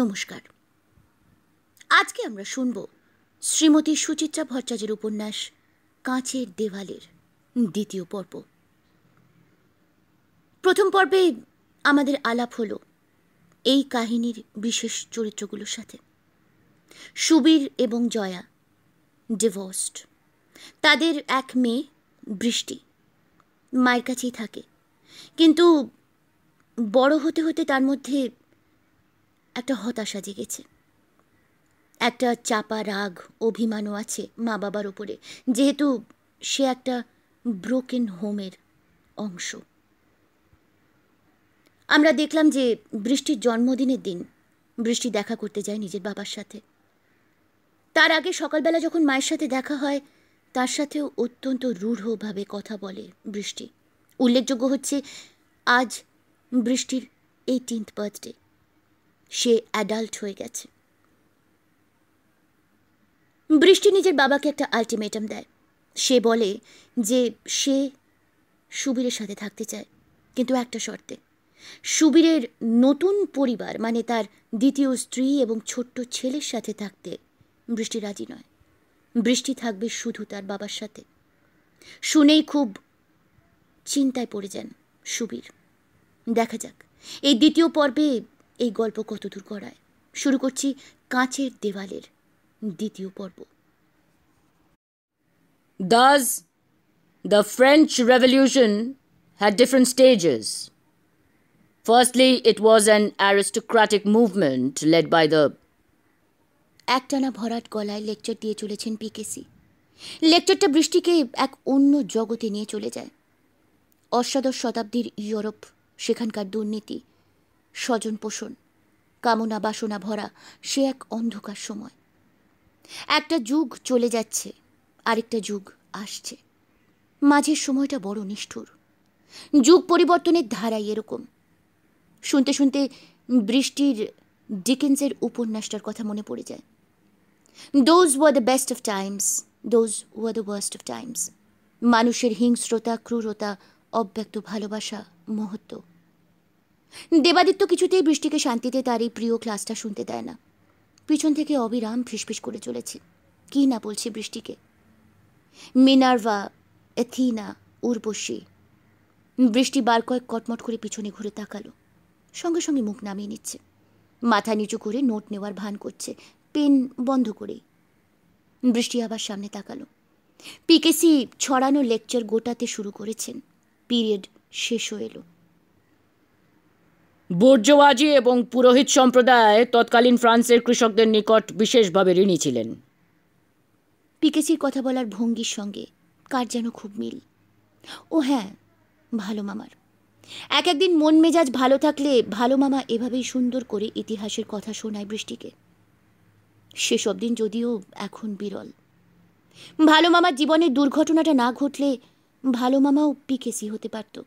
নমস্কার আজকে আমরা শুনব শ্রীমতী সুচিত্রা ভট্টাচার্যের উপন্যাস কাঁচের দেওয়ালের দ্বিতীয় পর্ব প্রথম পর্বে আমাদের আলাপ হল এই কাহিনীর বিশেষ চরিত্রগুলোর সাথে সুবীর এবং জয়া ডিভোর্সড তাদের এক মেয়ে বৃষ্টি মায়ের কাছেই থাকে কিন্তু বড় হতে হতে তার মধ্যে একটা হতাশা জেগেছে একটা চাপা রাগ অভিমানও আছে মা বাবার ওপরে যেহেতু সে একটা ব্রোকেন হোমের অংশ আমরা দেখলাম যে বৃষ্টির জন্মদিনের দিন বৃষ্টি দেখা করতে যায় নিজের বাবার সাথে তার আগে সকালবেলা যখন মায়ের সাথে দেখা হয় তার সাথেও অত্যন্ত রূঢ়ভাবে কথা বলে বৃষ্টি উল্লেখযোগ্য হচ্ছে আজ বৃষ্টির এইটিন্থ বার্থডে সে অ্যাডাল্ট হয়ে গেছে বৃষ্টি নিজের বাবাকে একটা আলটিমেটাম দেয় সে বলে যে সে সুবীরের সাথে থাকতে চায় কিন্তু একটা শর্তে সুবীরের নতুন পরিবার মানে তার দ্বিতীয় স্ত্রী এবং ছোট্ট ছেলের সাথে থাকতে বৃষ্টি রাজি নয় বৃষ্টি থাকবে শুধু তার বাবার সাথে শুনেই খুব চিন্তায় পড়ে যান সুবীর দেখা যাক এই দ্বিতীয় পর্বে এই গল্প কত দূর শুরু করছি কাঁচের দেওয়ালের দ্বিতীয় পর্ব thus the French revolution had different stages firstly it was an aristocratic movement led by the একটানা ভরাট গলায় লেকচার দিয়ে চলেছেন পিকেসি লেকচারটা বৃষ্টিকে এক অন্য জগতে নিয়ে চলে যায় অষ্টাদশ শতাব্দীর ইউরোপ সেখানকার দুর্নীতি স্বজন পোষণ কামনা বাসনা ভরা সে এক অন্ধকার সময় একটা যুগ চলে যাচ্ছে আরেকটা যুগ আসছে মাঝের সময়টা বড় নিষ্ঠুর যুগ পরিবর্তনের ধারাই এরকম শুনতে শুনতে বৃষ্টির ডিকেন্সের উপন্যাসটার কথা মনে পড়ে যায় those were the best of times those were the worst of times মানুষের হিংস্রতা ক্রূরতা অব্যক্ত ভালোবাসা মহত্ব দেবাদিত্য কিছুতেই বৃষ্টিকে শান্তিতে তার এই প্রিয় ক্লাসটা শুনতে দেয় না পিছন থেকে অবিরাম ফিসফিস করে চলেছে কি না বলছে বৃষ্টিকে মিনার্ভা এথিনা উর্বশী বৃষ্টি বার কয়েক কটমট করে পিছনে ঘুরে তাকালো সঙ্গে সঙ্গে মুখ নামিয়ে নিচ্ছে মাথা নিচু করে নোট নেওয়ার ভান করছে পেন বন্ধ করেই বৃষ্টি আবার সামনে তাকালো পিকেসি ছড়ানো লেকচার গোটাতে শুরু করেছেন পিরিয়ড শেষ হয়ে এলো বোর্জওয়াজি এবং পুরোহিত সম্প্রদায় তৎকালীন ফ্রান্সের কৃষকদের নিকট বিশেষভাবে ঋণী ছিলেন পিকেসির কথা বলার ভঙ্গির সঙ্গে কার যেন খুব মিল ও হ্যাঁ ভালো মামার এক একদিন মন মেজাজ ভালো থাকলে ভালো মামা এভাবেই সুন্দর করে ইতিহাসের কথা শোনায় বৃষ্টিকে সেসব দিন যদিও এখন বিরল ভালো মামার জীবনের দুর্ঘটনাটা না ঘটলে ভালো মামাও পিকেসি হতে পারতো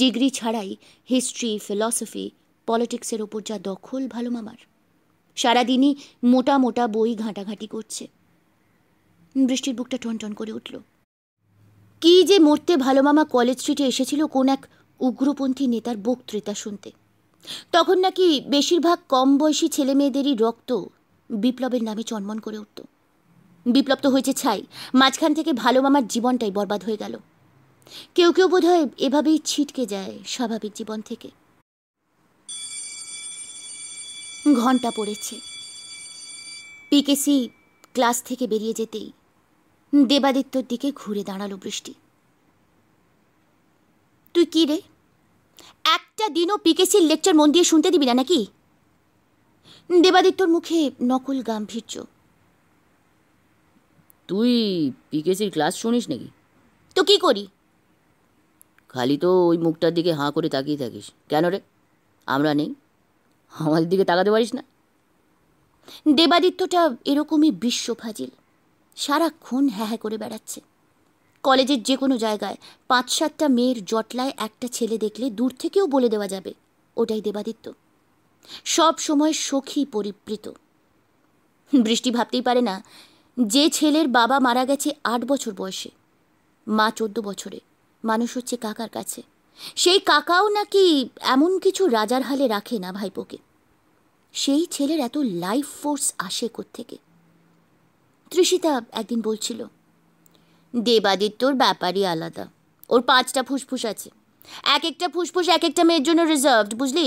ডিগ্রি ছাড়াই হিস্ট্রি ফিলসফি পলিটিক্সের ওপর যা দখল ভালো মামার সারাদিনই মোটা মোটা বই ঘাঁটাঘাঁটি করছে বৃষ্টির বুকটা টনটন করে উঠল কি যে মরতে ভালো মামা কলেজ স্ট্রিটে এসেছিল কোন এক উগ্রপন্থী নেতার বক্তৃতা শুনতে তখন নাকি বেশিরভাগ কম বয়সী ছেলে মেয়েদেরই রক্ত বিপ্লবের নামে চনমন করে উঠত বিপ্লব তো হয়েছে ছাই মাঝখান থেকে ভালো মামার জীবনটাই বরবাদ হয়ে গেল কেউ কেউ বোধহয় এভাবেই ছিটকে যায় স্বাভাবিক জীবন থেকে ঘন্টা পড়েছে পিকেসি ক্লাস থেকে বেরিয়ে যেতেই দেবাদিত্যর দিকে ঘুরে দাঁড়ালো বৃষ্টি তুই কি রে একটা দিনও পিকেসির লেকচার মন দিয়ে শুনতে দিবি না নাকি দেবাদিত্যর মুখে নকল গাম্ভীর্য তুই পিকেসির ক্লাস শুনিস নাকি তো কি করি খালি তো ওই মুখটার দিকে হাঁ করে তাকিয়ে থাকিস কেন রে আমরা নেই আমাদের দিকে তাকাতে পারিস না দেবাদিত্যটা এরকমই বিশ্ব ফাজিল সারাক্ষণ হ্যাঁ হ্যাঁ করে বেড়াচ্ছে কলেজের যে কোনো জায়গায় পাঁচ সাতটা মেয়ের জটলায় একটা ছেলে দেখলে দূর থেকেও বলে দেওয়া যাবে ওটাই দেবাদিত্য সব সময় সখী পরিবৃত বৃষ্টি ভাবতেই পারে না যে ছেলের বাবা মারা গেছে আট বছর বয়সে মা চোদ্দ বছরে মানুষ হচ্ছে কাকার কাছে সেই কাকাও নাকি এমন কিছু রাজার হালে রাখে না ভাইপোকে সেই ছেলের এত লাইফ ফোর্স আসে থেকে তৃষিতা একদিন বলছিল দেবাদিত্যর ব্যাপারই আলাদা ওর পাঁচটা ফুসফুস আছে এক একটা ফুসফুস এক একটা মেয়ের জন্য রিজার্ভড বুঝলি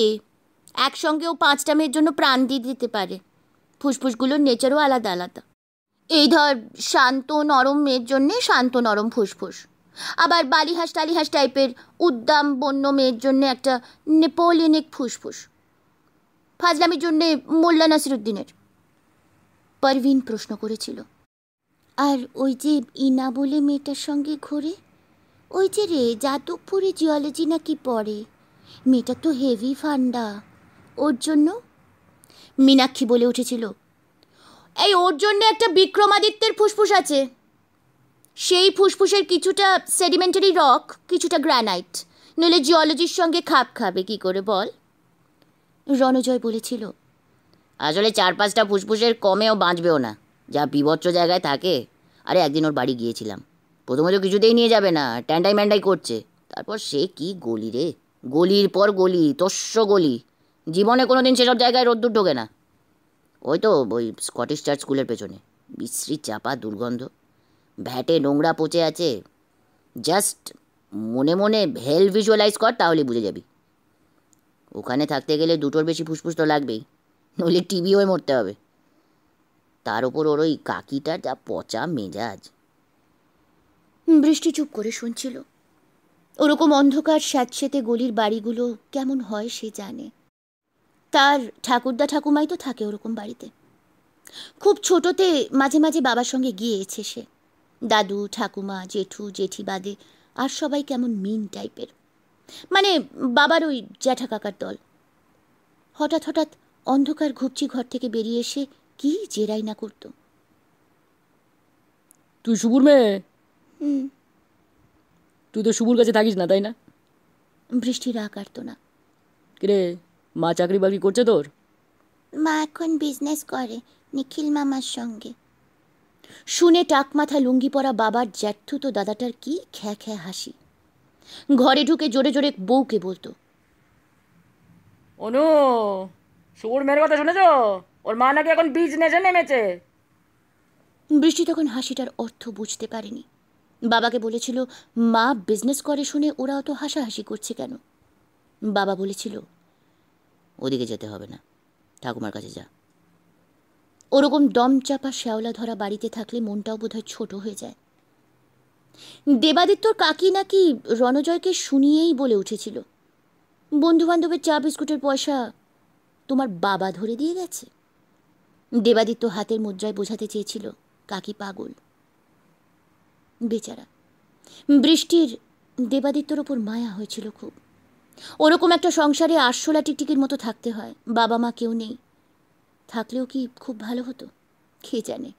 একসঙ্গে ও পাঁচটা মেয়ের জন্য প্রাণ দিয়ে দিতে পারে ফুসফুসগুলোর নেচারও আলাদা আলাদা এই ধর শান্ত নরম মেয়ের জন্যে শান্ত নরম ফুসফুস আবার বালিহাস টালিহাস টাইপের উদ্দাম বন্য মেয়ের জন্যে একটা নেপোলিয়নিক ফুসফুস ফাজলামির জন্যে মোল্লা নাসিরুদ্দিনের পারভিন প্রশ্ন করেছিল আর ওই যে ইনা বলে মেয়েটার সঙ্গে ঘোরে ওই যে রে যাদবপুরে জিওলজি নাকি পড়ে মেয়েটা তো হেভি ফান্ডা ওর জন্য মীনাক্ষী বলে উঠেছিল এই ওর জন্য একটা বিক্রমাদিত্যের ফুসফুস আছে সেই ফুসফুসের কিছুটা সেডিমেন্টারি রক কিছুটা গ্রানাইট নইলে জিওলজির সঙ্গে খাপ খাবে কি করে বল রণজয় বলেছিল আসলে চার পাঁচটা ফুসফুসের কমেও বাঁচবেও না যা বিভৎস জায়গায় থাকে আরে একদিন ওর বাড়ি গিয়েছিলাম প্রথমে তো কিছুতেই নিয়ে যাবে না ট্যান্ডাই ম্যান্ডাই করছে তারপর সে কি গলি রে গলির পর গলি তস্য গলি জীবনে কোনো দিন সেসব জায়গায় রোদ্দুর ঢোকে না ওই তো ওই স্কটিশ চার্চ স্কুলের পেছনে বিশ্রী চাপা দুর্গন্ধ ভ্যাটে নোংরা পচে আছে জাস্ট মনে মনে ভেল ভিজুয়ালাইজ কর তাহলে বুঝে যাবি ওখানে থাকতে গেলে দুটোর বেশি ফুসফুস তো লাগবেই নইলে টিবি হয়ে মরতে হবে তার ওপর ওর ওই কাকিটার যা পচা মেজাজ বৃষ্টি চুপ করে শুনছিল ওরকম অন্ধকার স্যাঁতস্যাঁতে গলির বাড়িগুলো কেমন হয় সে জানে তার ঠাকুরদা ঠাকুমাই তো থাকে ওরকম বাড়িতে খুব ছোটতে মাঝে মাঝে বাবার সঙ্গে গিয়েছে সে দাদু ঠাকুমা জেঠু জেঠি বাদে আর সবাই কেমন মিন টাইপের মানে বাবার ওই জ্যাঠা কাকার দল হঠাৎ হঠাৎ অন্ধকার ঘুপচি ঘর থেকে বেরিয়ে এসে কি জেরাই না করত তুই সুবুর মেয়ে হুম তুই তো সুবুর কাছে থাকিস না তাই না বৃষ্টি রা কাটতো না কিরে মা চাকরি বাকরি করছে তোর মা এখন বিজনেস করে নিখিল মামার সঙ্গে শুনে টাকমাথা লুঙ্গি পরা বাবার জ্যাঠুতো দাদাটার কি খ্যা খ্যা হাসি ঘরে ঢুকে জোরে জোরে বউকে বলতো অনু সুর মেয়ের কথা শুনেছ ওর মা নাকি এখন বিজনেসে নেমেছে বৃষ্টি তখন হাসিটার অর্থ বুঝতে পারেনি বাবাকে বলেছিল মা বিজনেস করে শুনে ওরা অত হাসাহাসি করছে কেন বাবা বলেছিল ওদিকে যেতে হবে না ঠাকুমার কাছে যা ওরকম দমচাপা শ্যাওলা ধরা বাড়িতে থাকলে মনটাও বোধহয় ছোট হয়ে যায় দেবাদিত্যর কাকি নাকি রণজয়কে শুনিয়েই বলে উঠেছিল বন্ধুবান্ধবের চা বিস্কুটের পয়সা তোমার বাবা ধরে দিয়ে গেছে দেবাদিত্য হাতের মুদ্রায় বোঝাতে চেয়েছিল কাকি পাগল বেচারা বৃষ্টির দেবাদিত্যর ওপর মায়া হয়েছিল খুব ওরকম একটা সংসারে আরশোলা টিকটিকির মতো থাকতে হয় বাবা মা কেউ নেই থাকলেও কি খুব ভালো হতো কে জানে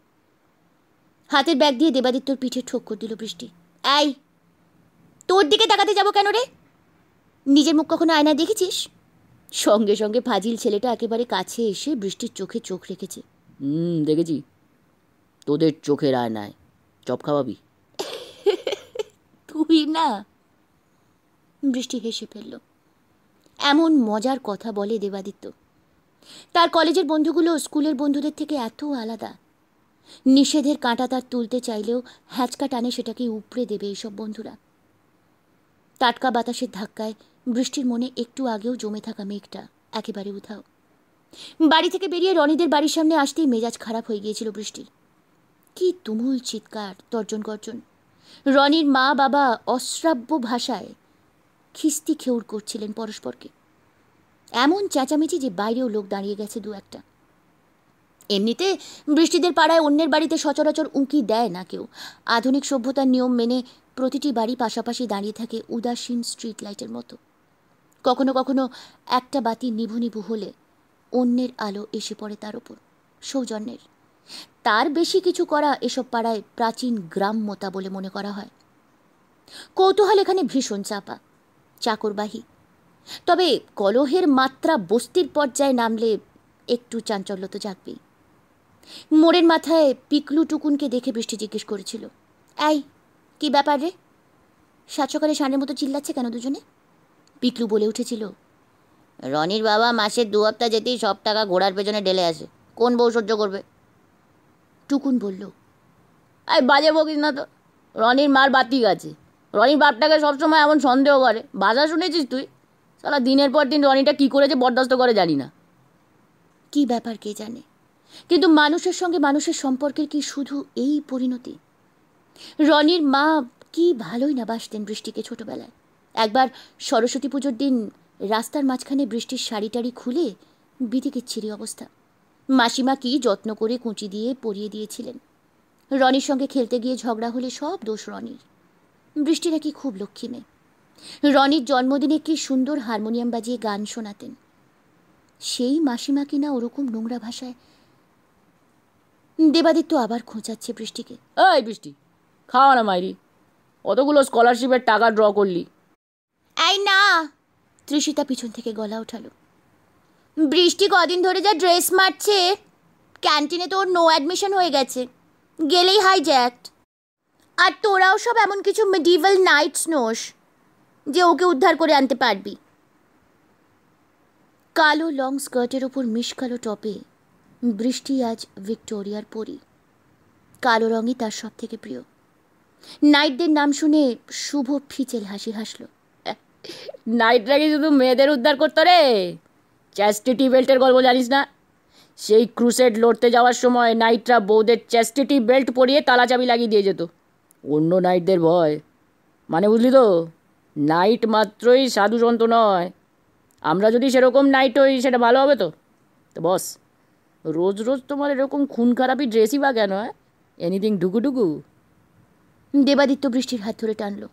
হাতের ব্যাগ দিয়ে দেবাদিত্যর পিঠে ঠোক্কর দিল বৃষ্টি আই তোর দিকে তাকাতে যাব কেন রে নিজের মুখ কখনো আয়নায় দেখেছিস সঙ্গে সঙ্গে ফাজিল ছেলেটা একেবারে কাছে এসে বৃষ্টির চোখে চোখ রেখেছে হুম দেখেছি তোদের চোখের আয়নায় চপ খাওয়াবি তুই না বৃষ্টি হেসে ফেলল এমন মজার কথা বলে দেবাদিত্য তার কলেজের বন্ধুগুলো স্কুলের বন্ধুদের থেকে এত আলাদা নিষেধের কাঁটা তার তুলতে চাইলেও হ্যাঁচকা টানে সেটাকে উপড়ে দেবে এইসব বন্ধুরা টাটকা বাতাসের ধাক্কায় বৃষ্টির মনে একটু আগেও জমে থাকা মেঘটা একেবারে উধাও বাড়ি থেকে বেরিয়ে রনিদের বাড়ির সামনে আসতেই মেজাজ খারাপ হয়ে গিয়েছিল বৃষ্টির কি তুমুল চিৎকার তর্জন গর্জন রনির মা বাবা অশ্রাব্য ভাষায় খিস্তি খেউর করছিলেন পরস্পরকে এমন চেঁচামেচি যে বাইরেও লোক দাঁড়িয়ে গেছে দু একটা এমনিতে বৃষ্টিদের পাড়ায় অন্যের বাড়িতে সচরাচর উঁকি দেয় না কেউ আধুনিক সভ্যতার নিয়ম মেনে প্রতিটি বাড়ি পাশাপাশি দাঁড়িয়ে থাকে উদাসীন স্ট্রিট লাইটের মতো কখনো কখনো একটা বাতি নিভু নিভু হলে অন্যের আলো এসে পড়ে তার ওপর সৌজন্যের তার বেশি কিছু করা এসব পাড়ায় প্রাচীন গ্রাম্যতা বলে মনে করা হয় কৌতূহল এখানে ভীষণ চাপা চাকরবাহী তবে কলহের মাত্রা বস্তির পর্যায়ে নামলে একটু চাঞ্চল্য তো জাগবেই মোড়ের মাথায় পিকলু টুকুনকে দেখে বৃষ্টি জিজ্ঞেস করেছিল এই কি ব্যাপার রে সাত সকালে সানের মতো চিল্লাচ্ছে কেন দুজনে পিকলু বলে উঠেছিল রনির বাবা মাসে দু হপ্তাহ যেতেই সব টাকা ঘোড়ার পেছনে ডেলে আসে কোন বউ সহ্য করবে টুকুন বলল আই বাজে বকিস না তো রনির মার বাতিক গেছে রনির বাপটাকে সবসময় এমন সন্দেহ করে বাজা শুনেছিস তুই তাহলে দিনের পর দিন রনিটা কী করে যে বরদাস্ত করে জানি না কি ব্যাপার কে জানে কিন্তু মানুষের সঙ্গে মানুষের সম্পর্কের কি শুধু এই পরিণতি রনির মা কি ভালোই না বাসতেন বৃষ্টিকে ছোটবেলায় একবার সরস্বতী পুজোর দিন রাস্তার মাঝখানে বৃষ্টির শাড়ি টাড়ি খুলে বিধিকিচ্ছিরি অবস্থা মাসিমা কি যত্ন করে কুঁচি দিয়ে পরিয়ে দিয়েছিলেন রনির সঙ্গে খেলতে গিয়ে ঝগড়া হলে সব দোষ রনির বৃষ্টি নাকি খুব লক্ষ্মী মেয়ে রনির জন্মদিনে কি সুন্দর হারমোনিয়াম বাজিয়ে গান শোনাতেন সেই মাসিমা কিনা ওরকম নোংরা ভাষায় দেবাদিত্য আবার খোঁচাচ্ছে বৃষ্টিকে এই বৃষ্টি খাওয়া না মাইরি অতগুলো স্কলারশিপের টাকা ড্র করলি এই না তৃষিতা পিছন থেকে গলা ওঠালো বৃষ্টি কদিন ধরে যা ড্রেস মারছে ক্যান্টিনে তোর নো অ্যাডমিশন হয়ে গেছে গেলেই জ্যাক আর তোরাও সব এমন কিছু মিডিভাল নাইটস নোস যে ওকে উদ্ধার করে আনতে পারবি কালো লং স্কার্টের ওপর মিশকালো টপে বৃষ্টি আজ ভিক্টোরিয়ার পরি কালো রঙই তার সব থেকে প্রিয় নাইটদের নাম শুনে শুভ ফিচেল হাসি হাসল নাইটরা কি শুধু মেয়েদের উদ্ধার করতো রে চ্যাস্টিটি বেল্টের গল্প জানিস না সেই ক্রুসেড লড়তে যাওয়ার সময় নাইটরা বৌদের চ্যাস্টিটি বেল্ট পরিয়ে তালা চাবি লাগিয়ে দিয়ে যেত অন্য নাইটদের ভয় মানে বুঝলি তো নাইট মাত্রই সন্ত নয় আমরা যদি সেরকম নাইট হই সেটা ভালো হবে তো তো বস রোজ রোজ তোমার এরকম খুন খারাপি ড্রেসই বা কেন এনিথিং ডুগুডুগু দেবাদিত্য বৃষ্টির হাত ধরে টানলো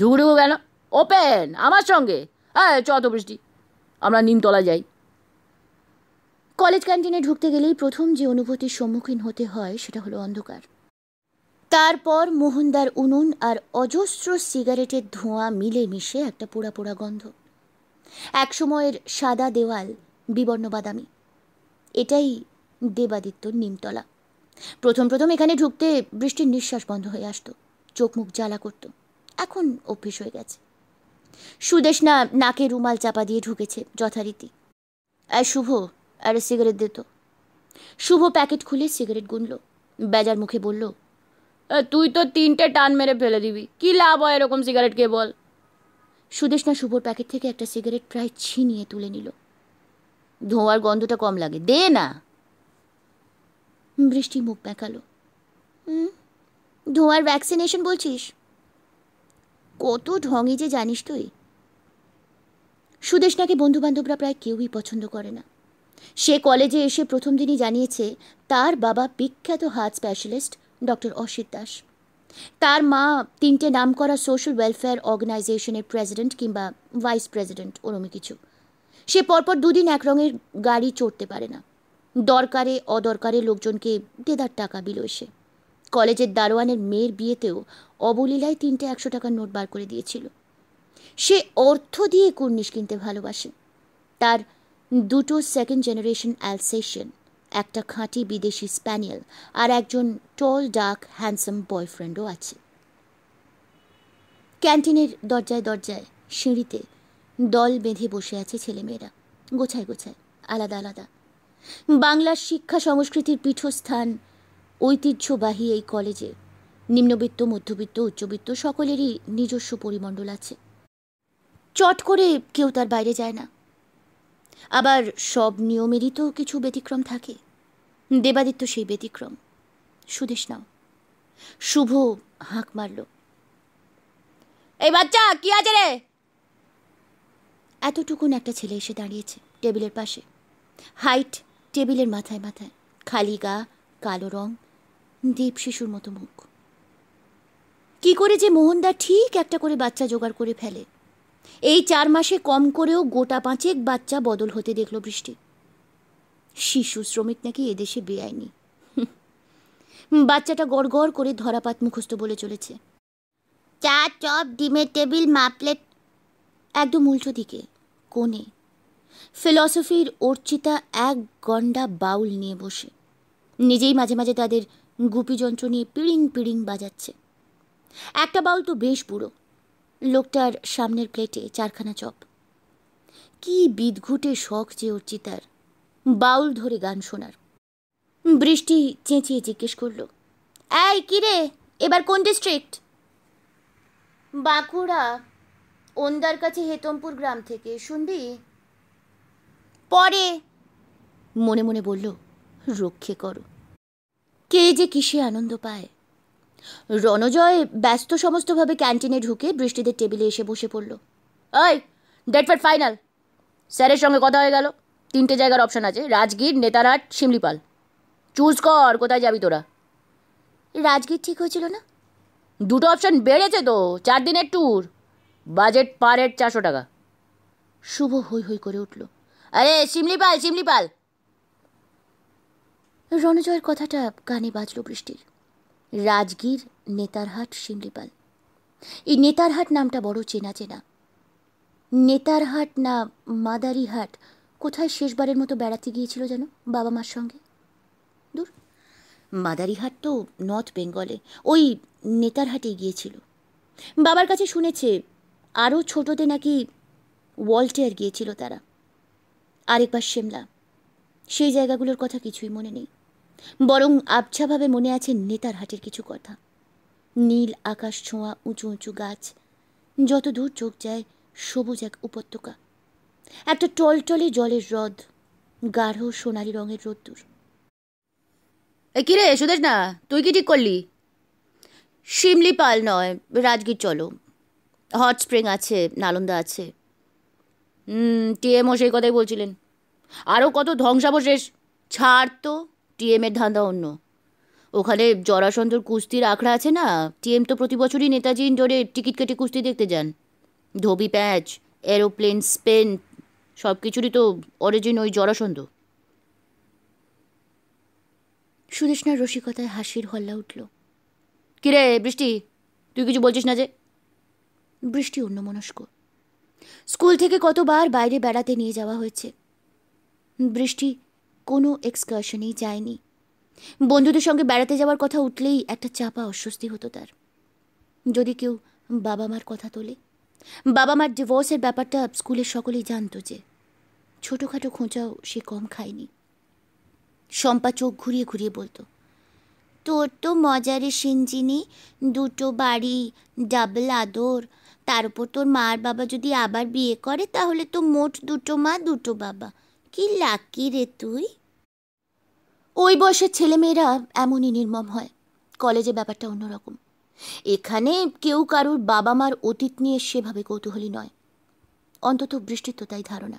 ডুগুডুগু কেন ওপেন আমার সঙ্গে হ্যাঁ চত বৃষ্টি আমরা নিমতলা যাই কলেজ ক্যান্টিনে ঢুকতে গেলেই প্রথম যে অনুভূতির সম্মুখীন হতে হয় সেটা হলো অন্ধকার তারপর মোহনদার উনুন আর অজস্র সিগারেটের ধোঁয়া মিলে মিশে একটা পোড়া পোড়া গন্ধ একসময়ের সাদা দেওয়াল বিবর্ণ বাদামি এটাই দেবাদিত্যর নিমতলা প্রথম প্রথম এখানে ঢুকতে বৃষ্টির নিঃশ্বাস বন্ধ হয়ে আসতো চোখ মুখ জ্বালা করত এখন অভ্যেস হয়ে গেছে সুদেশনা নাকে রুমাল চাপা দিয়ে ঢুকেছে যথারীতি আর শুভ আর সিগারেট দিত শুভ প্যাকেট খুলে সিগারেট গুনল বেজার মুখে বলল তুই তো তিনটে টান মেরে ফেলে দিবি কি লাভ হয় এরকম সিগারেট কে বল সুদেশনা শুভর প্যাকেট থেকে একটা সিগারেট প্রায় ছিনিয়ে তুলে নিল ধোঁয়ার গন্ধটা কম লাগে দে না বৃষ্টি মুখ পেঁকালো হুম ধোঁয়ার ভ্যাকসিনেশন বলছিস কত ঢঙি যে জানিস তুই সুদেশনাকে বন্ধুবান্ধবরা প্রায় কেউই পছন্দ করে না সে কলেজে এসে প্রথম দিনই জানিয়েছে তার বাবা বিখ্যাত heart specialist doctor Asit Das তার মা তিনটে নাম করা সোশ্যাল ওয়েলফেয়ার অর্গানাইজেশনের প্রেসিডেন্ট কিংবা ভাইস প্রেসিডেন্ট ওরমই কিছু সে পরপর দুদিন এক রঙের গাড়ি চড়তে পারে না দরকারে অদরকারে লোকজনকে দেদার টাকা বিলো এসে কলেজের দারোয়ানের মেয়ের বিয়েতেও অবলীলায় তিনটে একশো টাকার নোট বার করে দিয়েছিল সে অর্থ দিয়ে কুর্নিশ কিনতে ভালোবাসে তার দুটো সেকেন্ড জেনারেশন অ্যালসেশিয়ান একটা খাঁটি বিদেশি স্প্যানিয়েল আর একজন টল ডার্ক হ্যান্ডসাম বয়ফ্রেন্ডও আছে ক্যান্টিনের দরজায় দরজায় সিঁড়িতে দল বেঁধে বসে আছে ছেলেমেয়েরা গোছায় গোছায় আলাদা আলাদা বাংলার শিক্ষা সংস্কৃতির পীঠস্থান ঐতিহ্যবাহী এই কলেজে নিম্নবিত্ত মধ্যবিত্ত উচ্চবিত্ত সকলেরই নিজস্ব পরিমণ্ডল আছে চট করে কেউ তার বাইরে যায় না আবার সব নিয়মেরই তো কিছু ব্যতিক্রম থাকে দেবাদিত্য সেই ব্যতিক্রম সুদেশ নাও শুভ হাঁক মারল এই বাচ্চা কি আছে রে এতটুকুন একটা ছেলে এসে দাঁড়িয়েছে টেবিলের পাশে হাইট টেবিলের মাথায় মাথায় খালি গা কালো রং দীপ শিশুর মতো মুখ কি করে যে মোহনদা ঠিক একটা করে বাচ্চা জোগাড় করে ফেলে এই চার মাসে কম করেও গোটা পাঁচেক বাচ্চা বদল হতে দেখল বৃষ্টি শিশু শ্রমিক নাকি এদেশে বেআইনি বাচ্চাটা গড়গড় করে ধরাপাত মুখস্থ বলে চলেছে চা চপ ডিমের টেবিল মাপলেট একদম উল্টো দিকে কোণে ফিলসফির অর্চিতা এক গন্ডা বাউল নিয়ে বসে নিজেই মাঝে মাঝে তাদের গুপি যন্ত্র নিয়ে পিড়িং পিড়িং বাজাচ্ছে একটা বাউল তো বেশ বুড়ো লোকটার সামনের প্লেটে চারখানা চপ কি বিদঘুটে শখ যে চিতার বাউল ধরে গান শোনার বৃষ্টি চেঁচিয়ে জিজ্ঞেস করল এই কিরে এবার কোন ডিস্ট্রিক্ট বাঁকুড়া ওন্দার কাছে হেতমপুর গ্রাম থেকে শুনবি পরে মনে মনে বলল রক্ষে করো কে যে কিসে আনন্দ পায় রণজয় ব্যস্ত সমস্তভাবে ক্যান্টিনে ঢুকে বৃষ্টিদের টেবিলে এসে বসে পড়ল ওই ডেট ফেট ফাইনাল স্যারের সঙ্গে কথা হয়ে গেল তিনটে জায়গার অপশন আছে রাজগীর নেতারহাট শিমলিপাল চুজ কর কোথায় যাবি তোরা রাজগীর ঠিক হয়েছিল না দুটো অপশন বেড়েছে তো চার দিনের ট্যুর বাজেট পার হেড চারশো টাকা শুভ হৈ হৈ করে উঠল আরে শিমলিপাল শিমলিপাল রণজয়ের কথাটা কানে বাজল বৃষ্টির রাজগীর নেতারহাট শিমলিপাল এই নেতারহাট নামটা বড় চেনা চেনা নেতারহাট না মাদারিহাট কোথায় শেষবারের মতো বেড়াতে গিয়েছিল যেন বাবা মার সঙ্গে দূর মাদারিহাট তো নর্থ বেঙ্গলে ওই নেতারহাটে গিয়েছিল বাবার কাছে শুনেছে আরও ছোটোতে নাকি ওয়ালটেয়ার গিয়েছিল তারা আরেকবার শিমলা সেই জায়গাগুলোর কথা কিছুই মনে নেই বরং আবছাভাবে মনে আছে নেতার হাটের কিছু কথা নীল আকাশ ছোঁয়া উঁচু উঁচু গাছ যত দূর চোখ যায় সবুজ এক উপত্যকা একটা টলটলে জলের হ্রদ গাঢ় সোনালি রঙের রোদ্দুর এ কিরে সুদেশ না তুই কি ঠিক করলি শিমলি পাল নয় রাজগীর চলো হট স্প্রিং আছে নালন্দা আছে হুম টিএমও সেই কথাই বলছিলেন আরও কত ধ্বংসাবশেষ ছাড় তো টিএমের ধান্দা অন্য ওখানে জরাসন্ধর কুস্তির আখড়া আছে না টিএম তো প্রতি বছরই নেতাজি ইন্ডোরে টিকিট কেটে কুস্তি দেখতে যান ধোবি প্যাচ এরোপ্লেন স্পেন সব কিছুরই তো অরিজিন ওই জরাসন্ধ না রসিকতায় হাসির হল্লা উঠল কিরে বৃষ্টি তুই কিছু বলছিস না যে বৃষ্টি অন্যমনস্ক স্কুল থেকে কতবার বাইরে বেড়াতে নিয়ে যাওয়া হয়েছে বৃষ্টি কোনো এক্সকারশনেই যায়নি বন্ধুদের সঙ্গে বেড়াতে যাওয়ার কথা উঠলেই একটা চাপা অস্বস্তি হতো তার যদি কেউ বাবা মার কথা তোলে বাবা মার ডিভোর্সের ব্যাপারটা স্কুলের সকলেই জানতো যে ছোটোখাটো খোঁচাও সে কম খায়নি শম্পা চোখ ঘুরিয়ে ঘুরিয়ে বলতো তোর তো মজারে সেনজিনি দুটো বাড়ি ডাবল আদর তার উপর তোর মার বাবা যদি আবার বিয়ে করে তাহলে তো মোট দুটো মা দুটো বাবা কি লাকি রে তুই ওই বয়সের ছেলেমেয়েরা এমনই নির্মম হয় কলেজে ব্যাপারটা অন্যরকম এখানে কেউ কারুর বাবা মার অতীত নিয়ে সেভাবে কৌতূহলী নয় অন্তত বৃষ্টির তো তাই ধারণা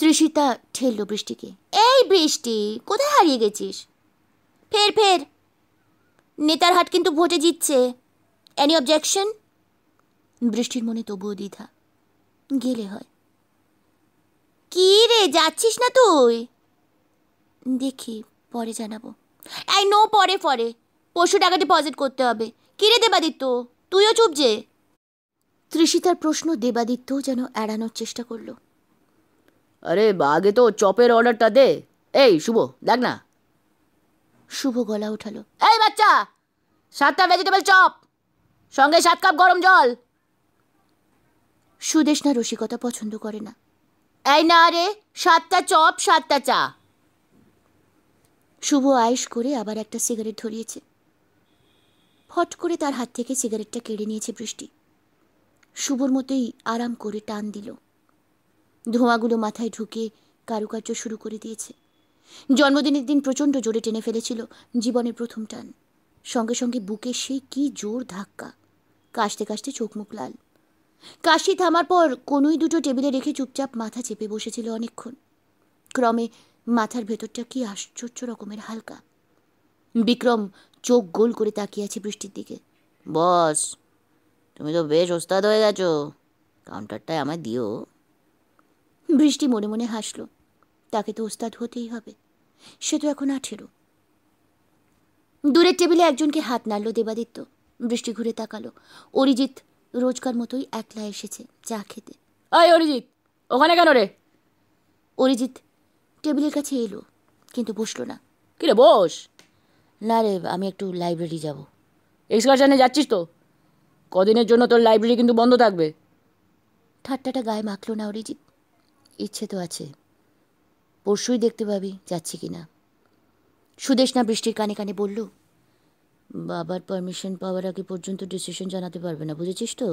তৃষিতা ঠেললো বৃষ্টিকে এই বৃষ্টি কোথায় হারিয়ে গেছিস ফের ফের নেতার হাট কিন্তু ভোটে জিতছে অ্যানি অবজেকশন বৃষ্টির মনে তবুও দ্বিধা গেলে হয় কি রে যাচ্ছিস না তুই দেখি পরে জানাবো এই নো পরে পরে পরশু টাকা ডিপোজিট করতে হবে কি রে দেবাদিত্য তুইও চুপ যে তৃষিতার প্রশ্ন দেবাদিত্য যেন এড়ানোর চেষ্টা করলো আরে বাগে তো চপের অর্ডারটা দে এই শুভ দেখ না শুভ গলা উঠালো এই বাচ্চা সাতটা ভেজিটেবল চপ সঙ্গে সাত কাপ গরম জল সুদেশনা রসিকতা পছন্দ করে না এই না রে সাতটা চপ সাতটা চা শুভ আয়েস করে আবার একটা সিগারেট ধরিয়েছে ফট করে তার হাত থেকে সিগারেটটা কেড়ে নিয়েছে বৃষ্টি শুভর মতোই আরাম করে টান দিল ধোঁয়াগুলো মাথায় ঢুকে কারুকার্য শুরু করে দিয়েছে জন্মদিনের দিন প্রচণ্ড জোরে টেনে ফেলেছিল জীবনের প্রথম টান সঙ্গে সঙ্গে বুকে সে কি জোর ধাক্কা কাশতে কাশতে চোখ মুখ লাল কাশি থামার পর কোনোই দুটো টেবিলে রেখে চুপচাপ মাথা চেপে বসেছিল অনেকক্ষণ ক্রমে মাথার ভেতরটা কি আশ্চর্য রকমের হালকা বিক্রম চোখ গোল করে তাকিয়ে আছে বৃষ্টির দিকে বস তুমি তো বেশ ওস্তাদ হয়ে গেছো কাউন্টারটায় আমায় দিও বৃষ্টি মনে মনে হাসলো তাকে তো ওস্তাদ হতেই হবে সে তো এখন আঠেরো দূরের টেবিলে একজনকে হাত নাড়লো দেবাদিত্য বৃষ্টি ঘুরে তাকালো অরিজিৎ রোজকার মতোই একলা এসেছে চা খেতে আয় অরিজিৎ ওখানে কেন রে অরিজিৎ টেবিলের কাছে এলো কিন্তু বসলো না কিরে বস না রে আমি একটু লাইব্রেরি যাব এক্সকারশানে যাচ্ছিস তো কদিনের জন্য তোর লাইব্রেরি কিন্তু বন্ধ থাকবে ঠাট্টাটা গায়ে মাখলো না অরিজিৎ ইচ্ছে তো আছে পরশুই দেখতে পাবি যাচ্ছি কি না সুদেশনা বৃষ্টির কানে কানে বলল বাবার পারমিশন পাওয়ার আগে পর্যন্ত ডিসিশন জানাতে পারবে না বুঝেছিস তো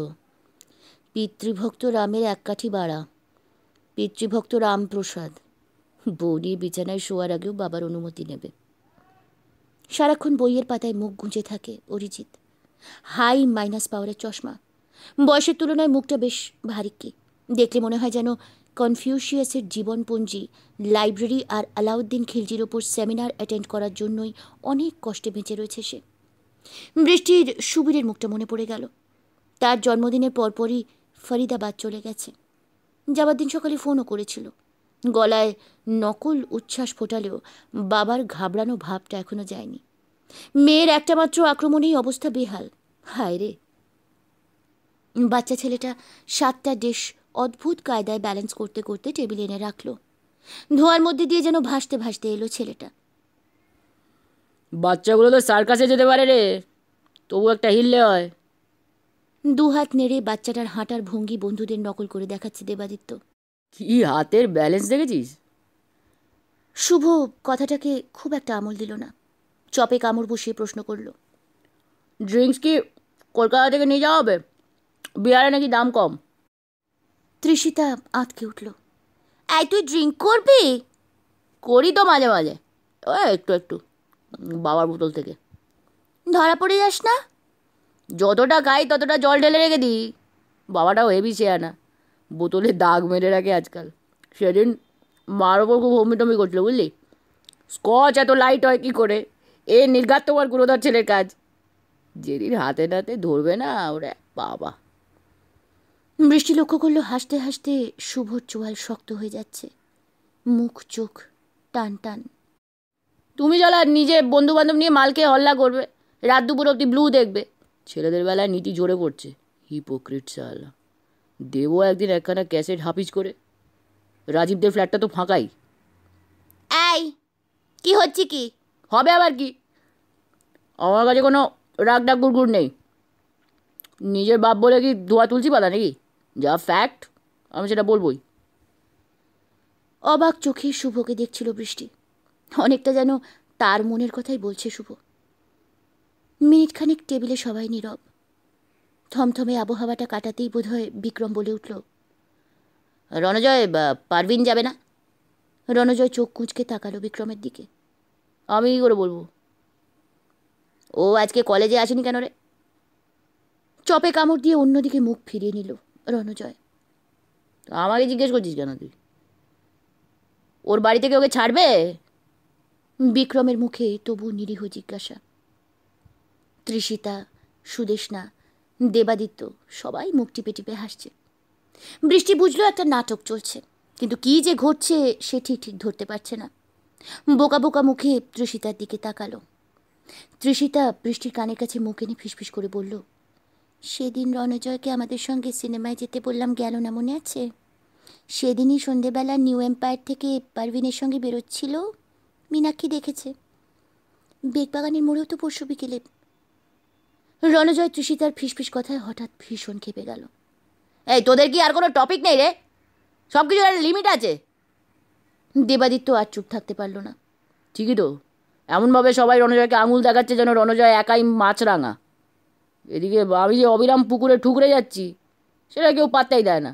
পিতৃভক্ত রামের এক কাঠি বাড়া পিতৃভক্ত রামপ্রসাদ বনি বিছানায় শোয়ার আগেও বাবার অনুমতি নেবে সারাক্ষণ বইয়ের পাতায় মুখ গুঁজে থাকে অরিজিৎ হাই মাইনাস পাওয়ারের চশমা বয়সের তুলনায় মুখটা বেশ ভারী কি দেখলে মনে হয় যেন কনফিউশিয়াসের জীবনপঞ্জি লাইব্রেরি আর আলাউদ্দিন খিলজির ওপর সেমিনার অ্যাটেন্ড করার জন্যই অনেক কষ্টে বেঁচে রয়েছে সে বৃষ্টির সুবীরের মুখটা মনে পড়ে গেল তার জন্মদিনের পরপরই ফরিদাবাদ চলে গেছে যাবার দিন সকালে ফোনও করেছিল গলায় নকল উচ্ছ্বাস ফোটালেও বাবার ঘাবড়ানো ভাবটা এখনো যায়নি মেয়ের একটা মাত্র আক্রমণেই অবস্থা বেহাল হায় রে বাচ্চা ছেলেটা সাতটা দেশ অদ্ভুত কায়দায় ব্যালেন্স করতে করতে টেবিলে এনে রাখলো ধোয়ার মধ্যে দিয়ে যেন ভাসতে ভাসতে এলো ছেলেটা বাচ্চাগুলো তো সার্কাসে যেতে পারে রে তবু একটা হিললে হয় দু হাত নেড়ে বাচ্চাটার হাঁটার ভঙ্গি বন্ধুদের নকল করে দেখাচ্ছে দেবাদিত্য কি হাতের ব্যালেন্স দেখেছিস শুভ কথাটাকে খুব একটা আমল দিল না চপে কামড় বসিয়ে প্রশ্ন করল ড্রিঙ্কস কি কলকাতা থেকে নিয়ে যাওয়া হবে বিহারে নাকি দাম কম তৃষিতা আঁতকে উঠল এই তুই ড্রিঙ্ক করবি করি তো মাঝে মাঝে ও একটু একটু বাবার বোতল থেকে ধরা পড়ে যাস না যতটা খাই ততটা জল ঢেলে রেখে দিই বাবাটাও হেভি চেয়া না বোতলে দাগ মেরে রাখে আজকাল সেদিন মার ওপর খুব টমি করছিল বুঝলি স্কচ এত লাইট হয় কী করে এ নির্ঘাত তোমার গুরুদার ছেলের কাজ যেদিন হাতে নাতে ধরবে না ওরা বাবা বৃষ্টি লক্ষ্য করলো হাসতে হাসতে শুভর চোয়াল শক্ত হয়ে যাচ্ছে মুখ চোখ টান টান তুমি চলা নিজে বন্ধুবান্ধব নিয়ে মালকে হল্লা করবে রাত দুপুর অব্দি ব্লু দেখবে ছেলেদের বেলায় নীতি জোরে পড়ছে হিপোক্রিট সালা দেবো একদিন একখানা ক্যাসেট হাফিজ করে রাজীবদের ফ্ল্যাটটা তো ফাঁকাই এই কি হচ্ছে কি হবে আবার কি আমার কাছে কোনো রাগ ডাক গুড় নেই নিজের বাপ বলে কি ধোয়া তুলছি পাতা নাকি যা ফ্যাক্ট আমি সেটা বলবই অবাক চোখে শুভকে দেখছিল বৃষ্টি অনেকটা যেন তার মনের কথাই বলছে শুভ মিনিটখানিক টেবিলে সবাই নীরব থমথমে আবহাওয়াটা কাটাতেই বোধহয় বিক্রম বলে উঠল রণজয় পারভিন যাবে না রণজয় চোখ কুঁচকে তাকালো বিক্রমের দিকে আমি কী করে বলবো ও আজকে কলেজে আসেনি কেন রে চপে কামড় দিয়ে অন্যদিকে মুখ ফিরিয়ে নিল রণজয় আমাকে জিজ্ঞেস করছিস কেন তুই ওর বাড়িতে কেউ ওকে ছাড়বে বিক্রমের মুখে তবু নিরীহ জিজ্ঞাসা তৃষিতা সুদেশনা দেবাদিত্য সবাই মুখ টিপে টিপে হাসছে বৃষ্টি বুঝলো একটা নাটক চলছে কিন্তু কি যে ঘটছে সে ঠিক ঠিক ধরতে পারছে না বোকা বোকা মুখে তৃষিতার দিকে তাকালো তৃষিতা বৃষ্টির কানের কাছে মুখ এনে ফিসফিস করে বলল সেদিন রণজয়কে আমাদের সঙ্গে সিনেমায় যেতে বললাম গেল না মনে আছে সেদিনই সন্ধেবেলা নিউ এম্পায়ার থেকে পারভিনের সঙ্গে বেরোচ্ছিল মীনাক্ষী দেখেছে বেগবাগানের মোড়েও তো পরশু বিকেলে রণজয় তৃষিতার ফিসফিস কথায় হঠাৎ ভীষণ খেপে গেল এই তোদের কি আর কোনো টপিক নেই রে সব কিছুর লিমিট আছে দেবাদিত্য আর চুপ থাকতে পারলো না ঠিকই তো এমনভাবে সবাই রণজয়কে আঙুল দেখাচ্ছে যেন রণজয় একাই মাছরাঙা এদিকে আমি যে অবিরাম পুকুরে ঠুকরে যাচ্ছি সেটা কেউ পাত্তাই দেয় না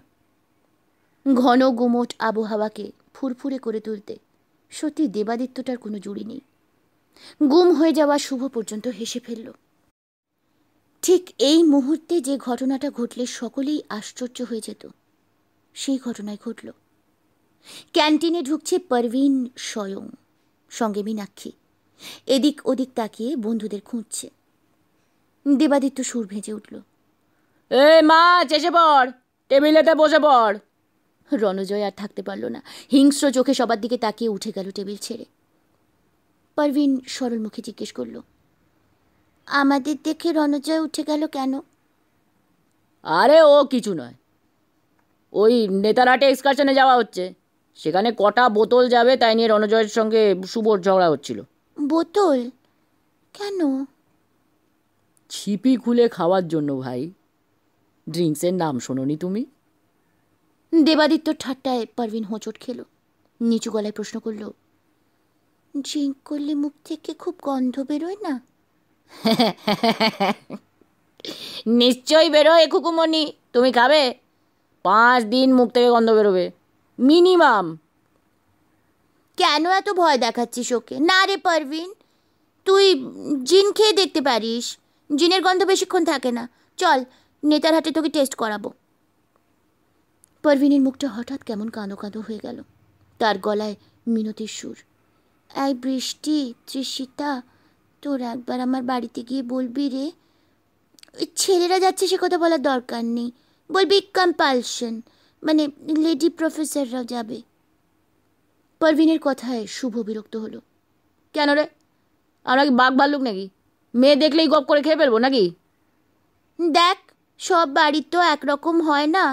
ঘন গুমোট আবহাওয়াকে ফুরফুরে করে তুলতে সত্যি দেবাদিত্যটার কোনো জুড়ি নেই গুম হয়ে যাওয়া শুভ পর্যন্ত হেসে ফেলল ঠিক এই মুহূর্তে যে ঘটনাটা ঘটলে সকলেই আশ্চর্য হয়ে যেত সেই ঘটনায় ঘটল ক্যান্টিনে ঢুকছে পারভিন স্বয়ং সঙ্গে মীনাক্ষী এদিক ওদিক তাকিয়ে বন্ধুদের খুঁজছে দেবাদিত্য সুর ভেজে উঠল এ মা চেষে পড় টেবিলেতে বসে পড় রণজয় আর থাকতে পারল না হিংস্র চোখে সবার দিকে তাকিয়ে উঠে গেল টেবিল ছেড়ে পারভিন সরল মুখে জিজ্ঞেস করল আমাদের দেখে রণজয় উঠে গেল কেন আরে ও কিছু নয় ওই নেতারাটে এক্সকারশনে যাওয়া হচ্ছে সেখানে কটা বোতল যাবে তাই নিয়ে রণজয়ের সঙ্গে শুভর ঝগড়া হচ্ছিল বোতল কেন ছিপি খুলে খাওয়ার জন্য ভাই ড্রিঙ্কসের নাম শোনি তুমি দেবাদিত্য ঠাট্টায় পারভিন হোঁচট খেল নিচু গলায় প্রশ্ন করল জিঙ্ক করলে মুখ থেকে খুব গন্ধ বেরোয় না নিশ্চয়ই বেরোয় খুকুমণি তুমি খাবে পাঁচ দিন মুখ থেকে গন্ধ বেরোবে মিনিমাম কেন এত ভয় দেখাচ্ছিস ওকে না রে পারভিন তুই জিন খেয়ে দেখতে পারিস জিনের গন্ধ বেশিক্ষণ থাকে না চল নেতার হাতে তোকে টেস্ট করাবো পারভিনের মুখটা হঠাৎ কেমন কাঁদো কাঁদো হয়ে গেল তার গলায় মিনতির সুর এই বৃষ্টি তৃষিতা তোর একবার আমার বাড়িতে গিয়ে বলবি রে ওই ছেলেরা যাচ্ছে সে কথা বলার দরকার নেই বলবি কম্পালশন মানে লেডি প্রফেসররা যাবে পারভিনের কথায় শুভ বিরক্ত হলো কেন রে আমরা কি বাঘ ভাল্লুক নাকি মেয়ে দেখলেই গপ করে খেয়ে ফেলবো নাকি দেখ সব বাড়ি তো একরকম হয় না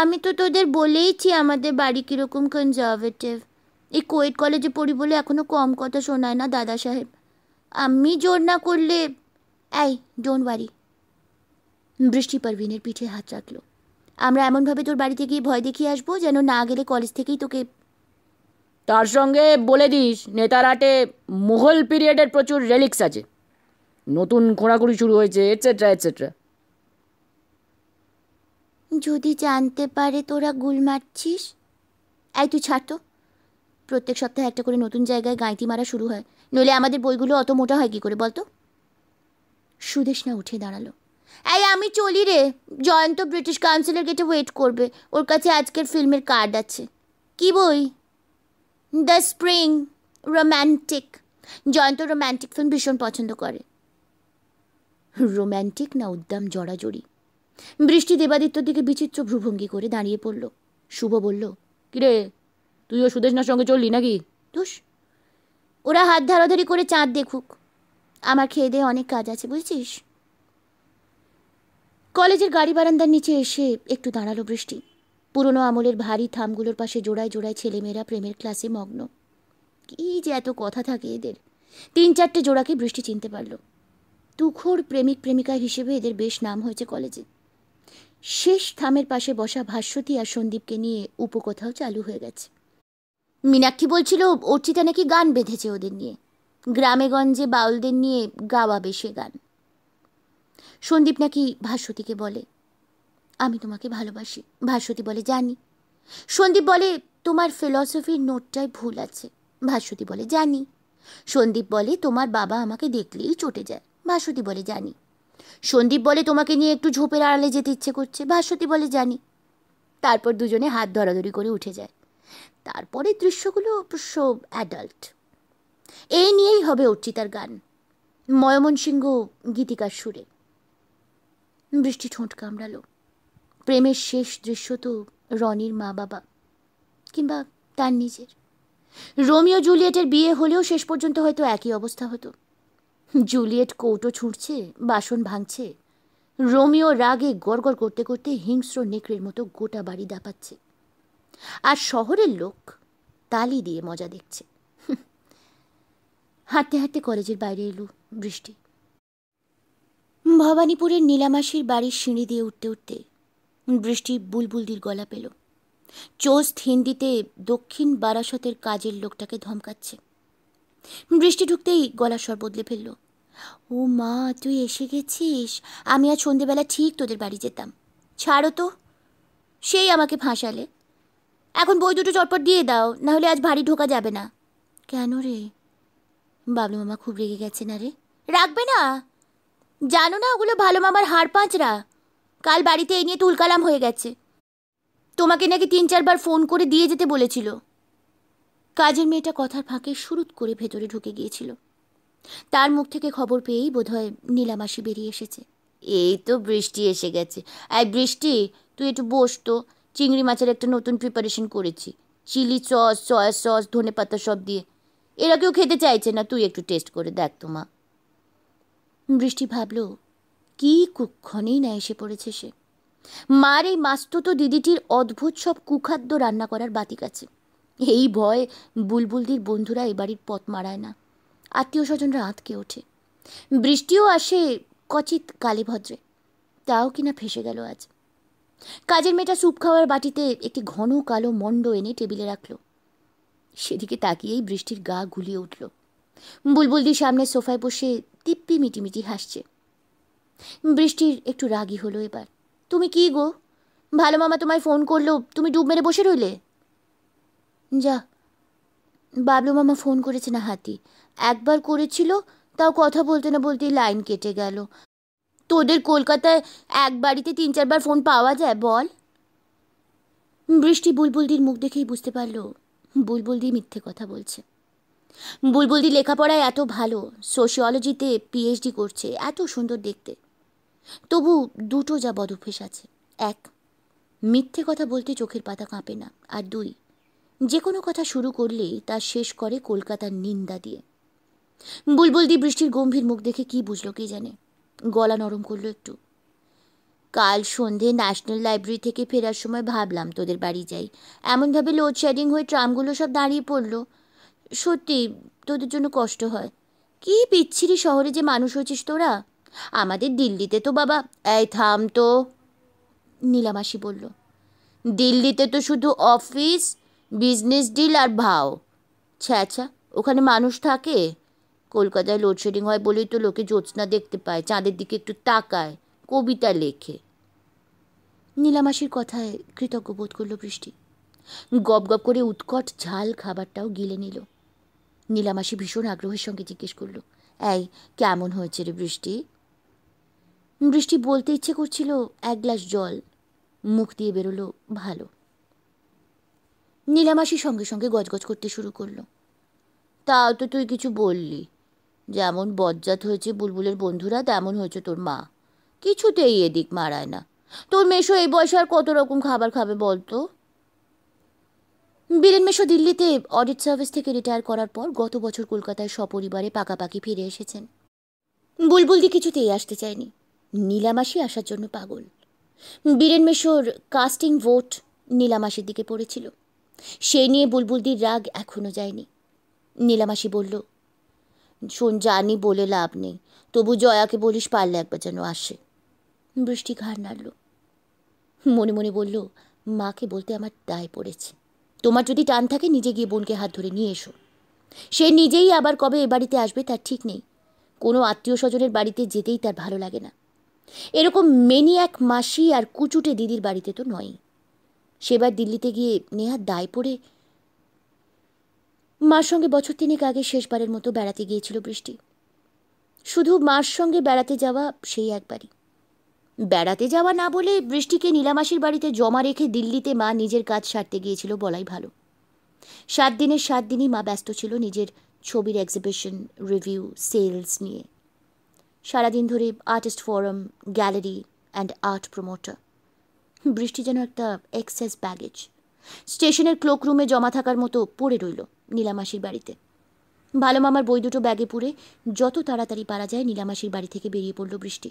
আমি তো তোদের বলেইছি আমাদের বাড়ি কীরকম কনজারভেটিভ এই কোয়েট কলেজে পড়ি বলে এখনও কম কথা শোনায় না দাদা সাহেব আমি জোর না করলে এই ডোন্ট ওয়ারি বৃষ্টি পারভিনের পিঠে হাত রাখলো আমরা এমনভাবে তোর বাড়িতে গিয়ে ভয় দেখিয়ে আসবো যেন না গেলে কলেজ থেকেই তোকে তার সঙ্গে বলে দিস নেতারাটে মুঘল পিরিয়ডের প্রচুর রেলিক্স আছে নতুন খোঁড়াখুড়ি শুরু হয়েছে এটসেট্রা এটসেট্রা যদি জানতে পারে তোরা গুল মারছিস এই তুই ছাড় তো প্রত্যেক সপ্তাহে একটা করে নতুন জায়গায় গাঁইতি মারা শুরু হয় নইলে আমাদের বইগুলো অত মোটা হয় কী করে বলতো সুদেশনা উঠে দাঁড়ালো এই আমি চলি রে জয়ন্ত ব্রিটিশ কাউন্সিলের গেটে ওয়েট করবে ওর কাছে আজকের ফিল্মের কার্ড আছে কি বই the spring romantic Jayanta romantic film ভীষণ পছন্দ করে রোম্যান্টিক না উদ্দাম জড়াজড়ি বৃষ্টি দেবাদিত্যর দিকে বিচিত্র ভ্রুভঙ্গি করে দাঁড়িয়ে পড়ল শুভ বলল কিরে তুইও সুদেশনার সঙ্গে চললি নাকি দোষ ওরা হাত ধারাধারি করে চাঁদ দেখুক আমার খেয়ে দেয়ে অনেক কাজ আছে বুঝেছিস কলেজের গাড়ি বারান্দার নিচে এসে একটু দাঁড়ালো বৃষ্টি পুরনো আমলের ভারী থামগুলোর পাশে জোড়ায় জোড়ায় ছেলেমেয়েরা প্রেমের ক্লাসে মগ্ন কী যে এত কথা থাকে এদের তিন চারটে জোড়াকে বৃষ্টি চিনতে পারল তুখোর প্রেমিক প্রেমিকা হিসেবে এদের বেশ নাম হয়েছে কলেজে শেষ থামের পাশে বসা ভাস্বতী আর সন্দীপকে নিয়ে উপকথাও চালু হয়ে গেছে মীনাক্ষী বলছিল অর্চিতা নাকি গান বেঁধেছে ওদের নিয়ে গ্রামেগঞ্জে বাউলদের নিয়ে গাওয়াবে সে গান সন্দীপ নাকি ভাস্বতীকে বলে আমি তোমাকে ভালোবাসি ভাস্বতী বলে জানি সন্দীপ বলে তোমার ফিলসফির নোটটাই ভুল আছে ভাস্বতী বলে জানি সন্দীপ বলে তোমার বাবা আমাকে দেখলেই চটে যায় ভাস্বতী বলে জানি সন্দীপ বলে তোমাকে নিয়ে একটু ঝোপের আড়ালে যেতে ইচ্ছে করছে ভাস্বতী বলে জানি তারপর দুজনে হাত ধরাধরি করে উঠে যায় তারপরে দৃশ্যগুলো অবশ্য অ্যাডাল্ট এই নিয়েই হবে অর্চিতার গান ময়মনসিংহ গীতিকার সুরে বৃষ্টি ঠোঁট কামড়ালো প্রেমের শেষ দৃশ্য তো রনির মা বাবা কিংবা তার নিজের রোমিও জুলিয়েটের বিয়ে হলেও শেষ পর্যন্ত হয়তো একই অবস্থা হতো জুলিয়েট কৌটো ছুঁড়ছে বাসন ভাঙছে রোমিও রাগে গড়গড় করতে করতে হিংস্র নেকড়ের মতো গোটা বাড়ি দাপাচ্ছে আর শহরের লোক তালি দিয়ে মজা দেখছে হাঁটতে হাঁটতে কলেজের বাইরে এলো বৃষ্টি ভবানীপুরের নীলামাসির বাড়ির সিঁড়ি দিয়ে উঠতে উঠতে বৃষ্টি বুলবুলদির গলা পেল চোস্ত হিন্দিতে দক্ষিণ বারাসতের কাজের লোকটাকে ধমকাচ্ছে বৃষ্টি ঢুকতেই গলা স্বর বদলে ফেললো ও মা তুই এসে গেছিস আমি আজ সন্ধেবেলা ঠিক তোদের বাড়ি যেতাম ছাড়ো তো সেই আমাকে ফাঁসালে এখন বই দুটো চটপট দিয়ে দাও নাহলে আজ ভারী ঢোকা যাবে না কেন রে বাবলু মামা খুব রেগে গেছে না রে রাখবে না জানো না ওগুলো ভালো মামার হাড় পাঁচরা কাল বাড়িতে এই নিয়ে তুলকালাম হয়ে গেছে তোমাকে নাকি তিন চারবার ফোন করে দিয়ে যেতে বলেছিল কাজের মেয়েটা কথার ফাঁকে শুরুত করে ভেতরে ঢুকে গিয়েছিল তার মুখ থেকে খবর পেয়েই বোধহয় নীলামাসি বেরিয়ে এসেছে এই তো বৃষ্টি এসে গেছে আর বৃষ্টি তুই একটু বস তো চিংড়ি মাছের একটা নতুন প্রিপারেশন করেছি চিলি সস সয়া সস ধনে পাতা সব দিয়ে এরা কেউ খেতে চাইছে না তুই একটু টেস্ট করে দেখ তো মা বৃষ্টি ভাবল কি কুক্ষণেই না এসে পড়েছে সে মার এই মাস্তুত দিদিটির অদ্ভুত সব কুখাদ্য রান্না করার বাতিক আছে এই ভয়ে বুলবুলদির বন্ধুরা এ বাড়ির পথ মারায় না আত্মীয় স্বজনরা আঁতকে ওঠে বৃষ্টিও আসে কচিত কালীভদ্রে তাও কিনা ফেসে গেল আজ কাজের মেয়েটা স্যুপ খাওয়ার বাটিতে একটি ঘন কালো মণ্ড এনে টেবিলে রাখল সেদিকে তাকিয়েই বৃষ্টির গা গুলিয়ে উঠল বুলবুলদি সামনে সোফায় বসে তিপ্পি মিটিমিটি হাসছে বৃষ্টির একটু রাগি হলো এবার তুমি কি গো ভালো মামা তোমায় ফোন করলো তুমি ডুব মেরে বসে রইলে যা বাবলু মামা ফোন করেছে না হাতি একবার করেছিল তাও কথা বলতে না বলতেই লাইন কেটে গেল তোদের কলকাতায় এক বাড়িতে তিন চারবার ফোন পাওয়া যায় বল বৃষ্টি বুলবুলদির মুখ দেখেই বুঝতে পারলো বুলবুলদি মিথ্যে কথা বলছে বুলবুলদি লেখাপড়ায় এত ভালো সোশিওলজিতে পিএইচডি করছে এত সুন্দর দেখতে তবু দুটো যা বদভ্যেস আছে এক মিথ্যে কথা বলতে চোখের পাতা কাঁপে না আর দুই যে কোনো কথা শুরু করলেই তা শেষ করে কলকাতার নিন্দা দিয়ে বুলবুলদি বৃষ্টির গম্ভীর মুখ দেখে কি বুঝলো কে জানে গলা নরম করলো একটু কাল সন্ধে ন্যাশনাল লাইব্রেরি থেকে ফেরার সময় ভাবলাম তোদের বাড়ি যাই এমনভাবে লোডশেডিং হয়ে ট্রামগুলো সব দাঁড়িয়ে পড়লো সত্যি তোদের জন্য কষ্ট হয় কি পিচ্ছিরি শহরে যে মানুষ হয়েছিস তোরা আমাদের দিল্লিতে তো বাবা এই থাম তো নীলামাসি বলল দিল্লিতে তো শুধু অফিস বিজনেস ডিল আর ভাও ছ্যাঁচা ওখানে মানুষ থাকে কলকাতায় লোডশেডিং হয় বলেই তো লোকে জ্যোৎস্না দেখতে পায় চাঁদের দিকে একটু তাকায় কবিতা লেখে নীলামাসির কথায় কৃতজ্ঞ বোধ করল বৃষ্টি গপ গপ করে উৎকট ঝাল খাবারটাও গিলে নিল নীলামাসি ভীষণ আগ্রহের সঙ্গে জিজ্ঞেস করল এই কেমন হয়েছে রে বৃষ্টি বৃষ্টি বলতে ইচ্ছে করছিল এক গ্লাস জল মুখ দিয়ে বেরোলো ভালো নীলামাসি সঙ্গে সঙ্গে গজগজ করতে শুরু করলো তাও তো তুই কিছু বললি যেমন বজ্জাত হয়েছে বুলবুলের বন্ধুরা তেমন হয়েছে তোর মা কিছুতেই এদিক মারায় না তোর মেশো এই বয়সে আর কত রকম খাবার খাবে বলতো বীরেন মেশো দিল্লিতে অডিট সার্ভিস থেকে রিটায়ার করার পর গত বছর কলকাতায় সপরিবারে পাকাপাকি ফিরে এসেছেন বুলবুলদি কিছুতেই আসতে চায়নি নীলামাসি আসার জন্য পাগল বীরেন মেশোর কাস্টিং ভোট নীলামাসির দিকে পড়েছিল সেই নিয়ে বুলবুলদির রাগ এখনও যায়নি নীলামাসি বলল শোন জানি বলে লাভ নেই তবু জয়াকে বলিস পারলে একবার যেন আসে বৃষ্টি ঘাড় নাড়ল মনে মনে বলল মাকে বলতে আমার দায় পড়েছে তোমার যদি টান থাকে নিজে গিয়ে বোনকে হাত ধরে নিয়ে এসো সে নিজেই আবার কবে এ বাড়িতে আসবে তার ঠিক নেই কোনো আত্মীয় স্বজনের বাড়িতে যেতেই তার ভালো লাগে না এরকম মেনি এক মাসি আর কুচুটে দিদির বাড়িতে তো নয় সেবার দিল্লিতে গিয়ে নেহার দায় পড়ে মার সঙ্গে বছর তিনেক আগে শেষবারের মতো বেড়াতে গিয়েছিল বৃষ্টি শুধু মার সঙ্গে বেড়াতে যাওয়া সেই একবারই বেড়াতে যাওয়া না বলে বৃষ্টিকে নীলামাসির বাড়িতে জমা রেখে দিল্লিতে মা নিজের কাজ সারতে গিয়েছিল বলাই ভালো সাত দিনের সাত দিনই মা ব্যস্ত ছিল নিজের ছবির এক্সিবিশন রিভিউ সেলস নিয়ে সারাদিন ধরে artist forum gallery and art promoter বৃষ্টি যেন একটা এক্সেস ব্যাগেজ স্টেশনের ক্লোকরুমে জমা থাকার মতো পড়ে রইল নীলামাসির বাড়িতে ভালো মামার বই দুটো ব্যাগে পুড়ে যত তাড়াতাড়ি পারা যায় নীলামাসির বাড়ি থেকে বেরিয়ে পড়ল বৃষ্টি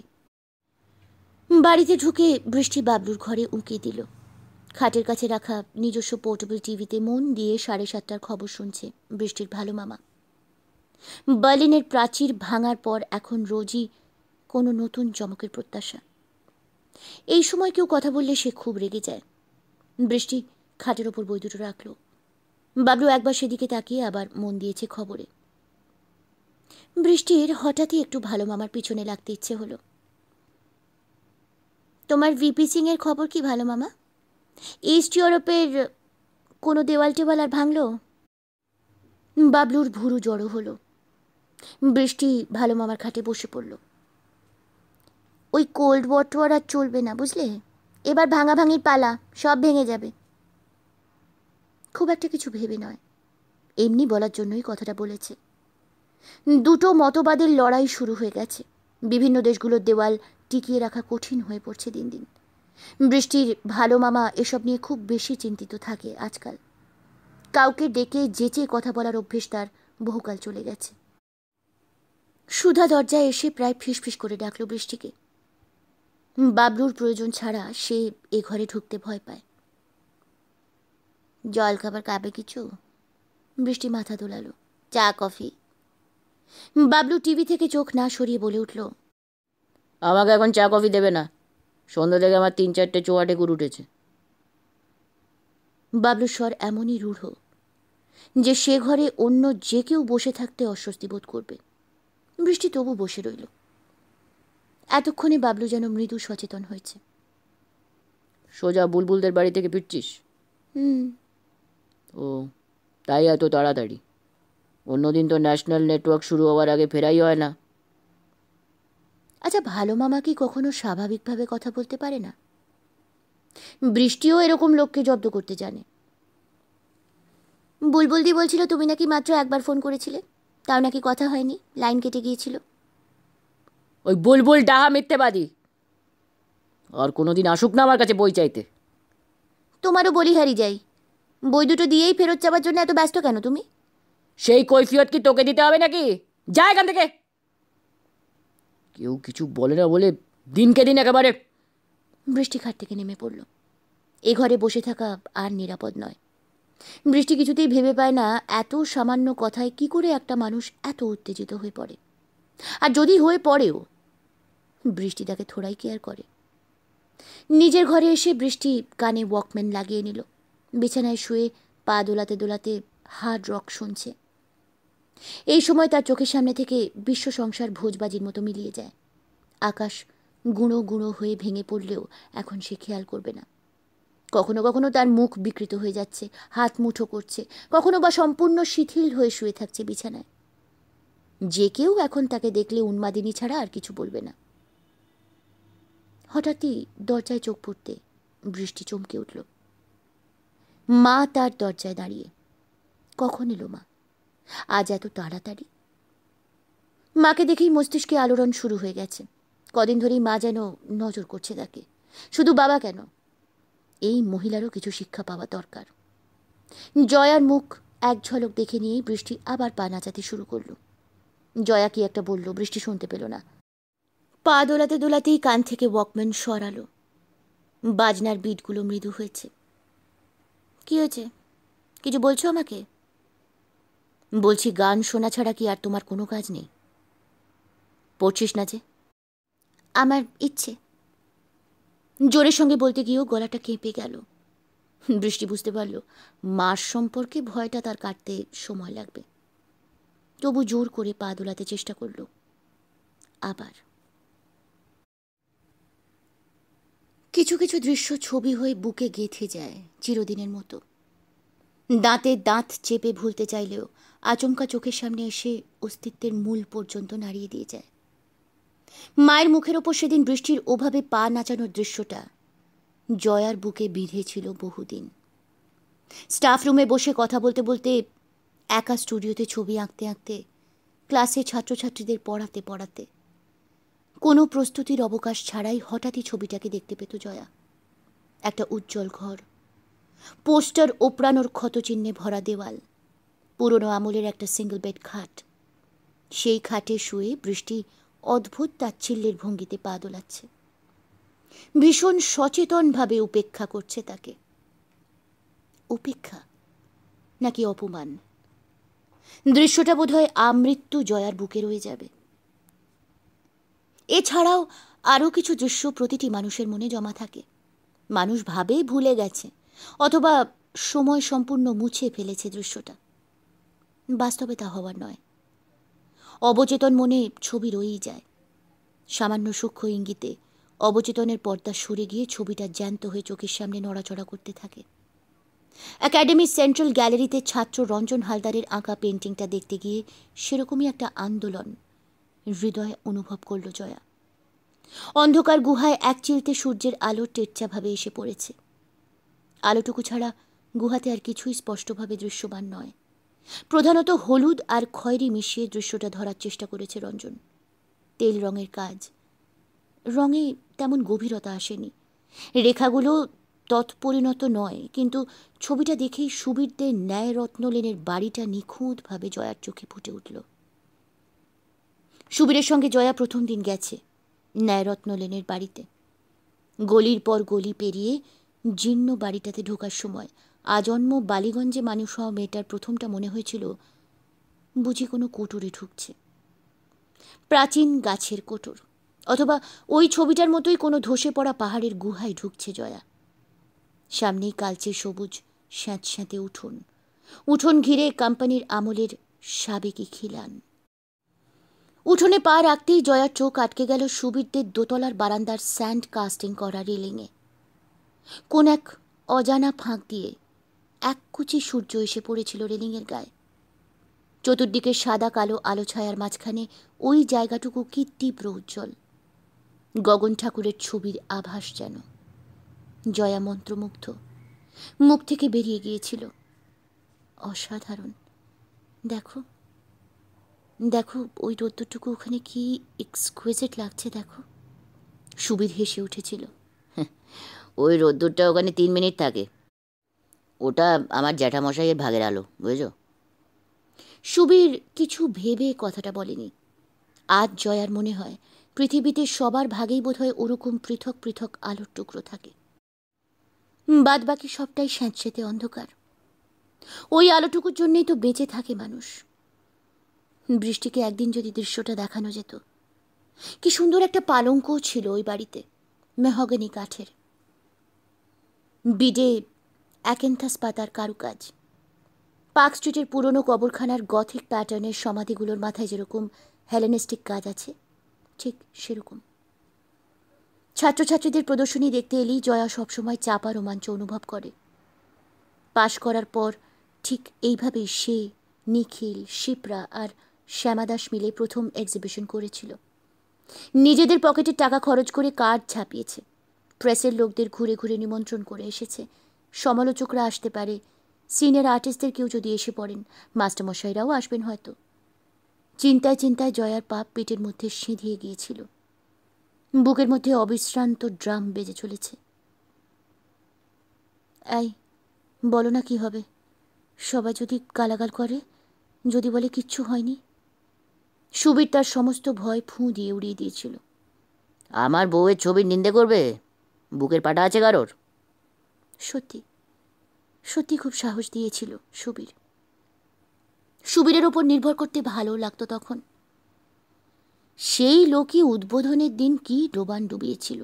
বাড়িতে ঢুকে বৃষ্টি বাবলুর ঘরে উঁকি দিল খাটের কাছে রাখা নিজস্ব পোর্টেবল টিভিতে মন দিয়ে সাড়ে সাতটার খবর শুনছে বৃষ্টির ভালো মামা বার্লিনের প্রাচীর ভাঙার পর এখন রোজই কোনো নতুন চমকের প্রত্যাশা এই সময় কেউ কথা বললে সে খুব রেগে যায় বৃষ্টি খাটের ওপর বই দুটো রাখল বাবলু একবার সেদিকে তাকিয়ে আবার মন দিয়েছে খবরে বৃষ্টির হঠাৎই একটু ভালো মামার পিছনে লাগতে ইচ্ছে হলো তোমার ভিপি সিং এর খবর কি ভালো মামা ইস্ট ইউরোপের কোনো দেওয়াল টেওয়াল আর ভাঙল বাবলুর ভুরু জড়ো হলো বৃষ্টি ভালো মামার খাটে বসে পড়ল ওই কোল্ড ওয়াটার আর চলবে না বুঝলে এবার ভাঙা ভাঙির পালা সব ভেঙে যাবে খুব একটা কিছু ভেবে নয় এমনি বলার জন্যই কথাটা বলেছে দুটো মতবাদের লড়াই শুরু হয়ে গেছে বিভিন্ন দেশগুলোর দেওয়াল টিকিয়ে রাখা কঠিন হয়ে পড়ছে দিন দিন বৃষ্টির ভালো মামা এসব নিয়ে খুব বেশি চিন্তিত থাকে আজকাল কাউকে ডেকে যেচে কথা বলার অভ্যেস তার বহুকাল চলে গেছে সুধা দরজায় এসে প্রায় ফিসফিস করে ডাকল বৃষ্টিকে বাবলুর প্রয়োজন ছাড়া সে এ ঘরে ঢুকতে ভয় পায় জল খাবার কাবে কিছু বৃষ্টি মাথা দোলালো চা কফি বাবলু টিভি থেকে চোখ না সরিয়ে বলে উঠল আমাকে এখন চা কফি দেবে না সন্ধ্যা থেকে আমার তিন চারটে চোয়াটে গুরু উঠেছে বাবলুর স্বর এমনই রূঢ় যে সে ঘরে অন্য যে কেউ বসে থাকতে অস্বস্তি বোধ করবে বৃষ্টি তবু বসে রইল এতক্ষণে বাবলু যেন মৃদু সচেতন হয়েছে সোজা বুলবুলদের বাড়ি থেকে ফিরছিস ও তাই এত তাড়াতাড়ি অন্যদিন তো ন্যাশনাল নেটওয়ার্ক শুরু হওয়ার আগে ফেরাই হয় না আচ্ছা ভালো মামা কি কখনো স্বাভাবিকভাবে কথা বলতে পারে না বৃষ্টিও এরকম লোককে জব্দ করতে জানে বুলবুলদি বলছিল তুমি নাকি মাত্র একবার ফোন করেছিলে তাও নাকি কথা হয়নি লাইন কেটে গিয়েছিল ওই বুলবুল ডাহা মিথ্যেবাদী আর কোনো দিন আসুক না আমার কাছে বই চাইতে তোমারও বলিহারি যাই বই দুটো দিয়েই ফেরত চাওয়ার জন্য এত ব্যস্ত কেন তুমি সেই কৈফিয়ত কি তোকে দিতে হবে নাকি যা এখান থেকে কেউ কিছু বলে না বলে দিনকে দিন একেবারে বৃষ্টিঘাট থেকে নেমে পড়ল এ ঘরে বসে থাকা আর নিরাপদ নয় বৃষ্টি কিছুতেই ভেবে পায় না এত সামান্য কথায় কি করে একটা মানুষ এত উত্তেজিত হয়ে পড়ে আর যদি হয়ে পড়েও বৃষ্টি তাকে থোড়াই কেয়ার করে নিজের ঘরে এসে বৃষ্টি কানে ওয়াকম্যান লাগিয়ে নিল বিছানায় শুয়ে পা দোলাতে দোলাতে হার্ড রক শুনছে এই সময় তার চোখের সামনে থেকে বিশ্ব সংসার ভোজবাজির মতো মিলিয়ে যায় আকাশ গুঁড়ো গুঁড়ো হয়ে ভেঙে পড়লেও এখন সে খেয়াল করবে না কখনো কখনো তার মুখ বিকৃত হয়ে যাচ্ছে হাত মুঠো করছে কখনো বা সম্পূর্ণ শিথিল হয়ে শুয়ে থাকছে বিছানায় যে কেউ এখন তাকে দেখলে উন্মাদিনী ছাড়া আর কিছু বলবে না হঠাৎই দরজায় চোখ পড়তে বৃষ্টি চমকে উঠল মা তার দরজায় দাঁড়িয়ে কখন এলো মা আজ এত তাড়াতাড়ি মাকে দেখেই মস্তিষ্কে আলোড়ন শুরু হয়ে গেছে কদিন ধরেই মা যেন নজর করছে তাকে শুধু বাবা কেন এই মহিলারও কিছু শিক্ষা পাওয়া দরকার জয়ার মুখ এক ঝলক দেখে নিয়েই বৃষ্টি আবার পা নাচাতে শুরু করল জয়া কি একটা বলল বৃষ্টি শুনতে পেল না পা দোলাতে দোলাতেই কান থেকে ওয়াকম্যান সরালো বাজনার বিটগুলো মৃদু হয়েছে কি হয়েছে কিছু বলছো আমাকে বলছি গান শোনা ছাড়া কি আর তোমার কোনো কাজ নেই পড়ছিস না যে আমার ইচ্ছে জোরের সঙ্গে বলতে গিয়েও গলাটা কেঁপে গেল বৃষ্টি বুঝতে পারল মার সম্পর্কে ভয়টা তার কাটতে সময় লাগবে তবু জোর করে পা দোলাতে চেষ্টা করল আবার কিছু কিছু দৃশ্য ছবি হয়ে বুকে গেঁথে যায় চিরদিনের মতো দাঁতে দাঁত চেপে ভুলতে চাইলেও আচমকা চোখের সামনে এসে অস্তিত্বের মূল পর্যন্ত নাড়িয়ে দিয়ে যায় মায়ের মুখের ওপর সেদিন বৃষ্টির ওভাবে পা নাচানোর দৃশ্যটা জয়ার বুকে বিঁধেছিল বহুদিন স্টাফ রুমে বসে কথা বলতে বলতে একা স্টুডিওতে ছবি আঁকতে আঁকতে ক্লাসে ছাত্রছাত্রীদের পড়াতে পড়াতে কোনো প্রস্তুতির অবকাশ ছাড়াই হঠাৎই ছবিটাকে দেখতে পেত জয়া একটা উজ্জ্বল ঘর পোস্টার ওপরানোর ক্ষতচিহ্নে ভরা দেওয়াল পুরনো আমলের একটা সিঙ্গল বেড খাট সেই খাটে শুয়ে বৃষ্টি অদ্ভুত তাচ্ছিল্যের ভঙ্গিতে পা দোলাচ্ছে ভীষণ সচেতনভাবে উপেক্ষা করছে তাকে উপেক্ষা নাকি অপমান দৃশ্যটা বোধহয় আমৃত্যু জয়ার বুকে রয়ে যাবে এছাড়াও আরও কিছু দৃশ্য প্রতিটি মানুষের মনে জমা থাকে মানুষ ভাবে ভুলে গেছে অথবা সময় সম্পূর্ণ মুছে ফেলেছে দৃশ্যটা বাস্তবে তা হওয়ার নয় অবচেতন মনে ছবি রয়েই যায় সামান্য সূক্ষ্ম ইঙ্গিতে অবচেতনের পর্দা সরে গিয়ে ছবিটা জ্যান্ত হয়ে চোখের সামনে নড়াচড়া করতে থাকে একাডেমি সেন্ট্রাল গ্যালারিতে ছাত্র রঞ্জন হালদারের আঁকা পেন্টিংটা দেখতে গিয়ে সেরকমই একটা আন্দোলন হৃদয়ে অনুভব করল জয়া অন্ধকার গুহায় এক চিলতে সূর্যের আলো টেরচাভাবে এসে পড়েছে আলোটুকু ছাড়া গুহাতে আর কিছুই স্পষ্টভাবে দৃশ্যমান নয় প্রধানত হলুদ আর খয়েরি মিশিয়ে দৃশ্যটা ধরার চেষ্টা করেছে রঞ্জন তেল রঙের কাজ রঙে তেমন গভীরতা আসেনি রেখাগুলো তৎপরিণত নয় কিন্তু ছবিটা দেখেই সুবীরদের ন্যায় রত্নলেনের বাড়িটা নিখুঁতভাবে জয়ার চোখে ফুটে উঠল সুবীরের সঙ্গে জয়া প্রথম দিন গেছে ন্যায়রত্ন লেনের বাড়িতে গলির পর গলি পেরিয়ে জীর্ণ বাড়িটাতে ঢোকার সময় আজন্ম বালিগঞ্জে মানুষ হওয়া মেয়েটার প্রথমটা মনে হয়েছিল বুঝি কোনো কোটরে ঢুকছে প্রাচীন গাছের কোটর অথবা ওই ছবিটার মতোই কোনো ধসে পড়া পাহাড়ের গুহায় ঢুকছে জয়া সামনেই কালচে সবুজ স্যাঁত স্যাঁতে উঠোন উঠোন ঘিরে কোম্পানির আমলের সাবেকি খিলান উঠোনে পা রাখতেই জয়ার চোখ আটকে গেল সুবীরদের দোতলার বারান্দার স্যান্ড কাস্টিং করা রেলিংয়ে কোন এক অজানা ফাঁক দিয়ে এক কুচি সূর্য এসে পড়েছিল রেলিংয়ের গায়ে চতুর্দিকে সাদা কালো আলো ছায়ার মাঝখানে ওই জায়গাটুকু কি তীব্র উজ্জ্বল গগন ঠাকুরের ছবির আভাস যেন জয়া মন্ত্রমুগ্ধ মুখ থেকে বেরিয়ে গিয়েছিল অসাধারণ দেখো দেখো ওই রোদ্দুরটুকু ওখানে কি এক্সকুয়েজেট লাগছে দেখো সুবিধ হেসে উঠেছিল ওই রোদ্দুরটা ওখানে তিন মিনিট থাকে ওটা আমার জ্যাঠামশাইয়ের ভাগের আলো বুঝো সুবীর কিছু ভেবে কথাটা বলেনি আজ জয়ার মনে হয় পৃথিবীতে সবার ভাগেই বোধহয় ওরকম পৃথক পৃথক আলোর টুকরো থাকে বাদ বাকি সবটাই স্যাঁতসেতে অন্ধকার ওই আলোটুকুর জন্যেই তো বেঁচে থাকে মানুষ বৃষ্টিকে একদিন যদি দৃশ্যটা দেখানো যেত কি সুন্দর একটা পালঙ্কও ছিল ওই বাড়িতে মেহগনি কাঠের বিডে অ্যাকেন্থাস পাতার কারুকাজ পার্ক স্ট্রিটের পুরনো কবরখানার গথিক প্যাটার্নের সমাধিগুলোর মাথায় যেরকম হেলেনিস্টিক কাজ আছে ঠিক সেরকম ছাত্রছাত্রীদের প্রদর্শনী দেখতে এলেই জয়া সবসময় চাপা রোমাঞ্চ অনুভব করে পাশ করার পর ঠিক এইভাবেই সে নিখিল শিপ্রা আর শ্যামাদাস মিলে প্রথম এক্সিবিশন করেছিল নিজেদের পকেটে টাকা খরচ করে কার্ড ছাপিয়েছে প্রেসের লোকদের ঘুরে ঘুরে নিমন্ত্রণ করে এসেছে সমালোচকরা আসতে পারে সিনিয়র আর্টিস্টদের কেউ যদি এসে পড়েন মাস্টারমশাইরাও আসবেন হয়তো চিন্তায় চিন্তায় জয়ার পাপ পেটের মধ্যে সিঁধিয়ে গিয়েছিল বুকের মধ্যে অবিশ্রান্ত ড্রাম বেজে চলেছে এই বলো না কি হবে সবাই যদি গালাগাল করে যদি বলে কিচ্ছু হয়নি সুবীর তার সমস্ত ভয় ফুঁ দিয়ে উড়িয়ে দিয়েছিল আমার বউয়ের ছবির নিন্দে করবে বুকের পাটা আছে কারোর সত্যি সত্যি খুব সাহস দিয়েছিল সুবীর সুবীরের ওপর নির্ভর করতে ভালো লাগতো তখন সেই লোকই উদ্বোধনের দিন কি ডোবান ডুবিয়েছিল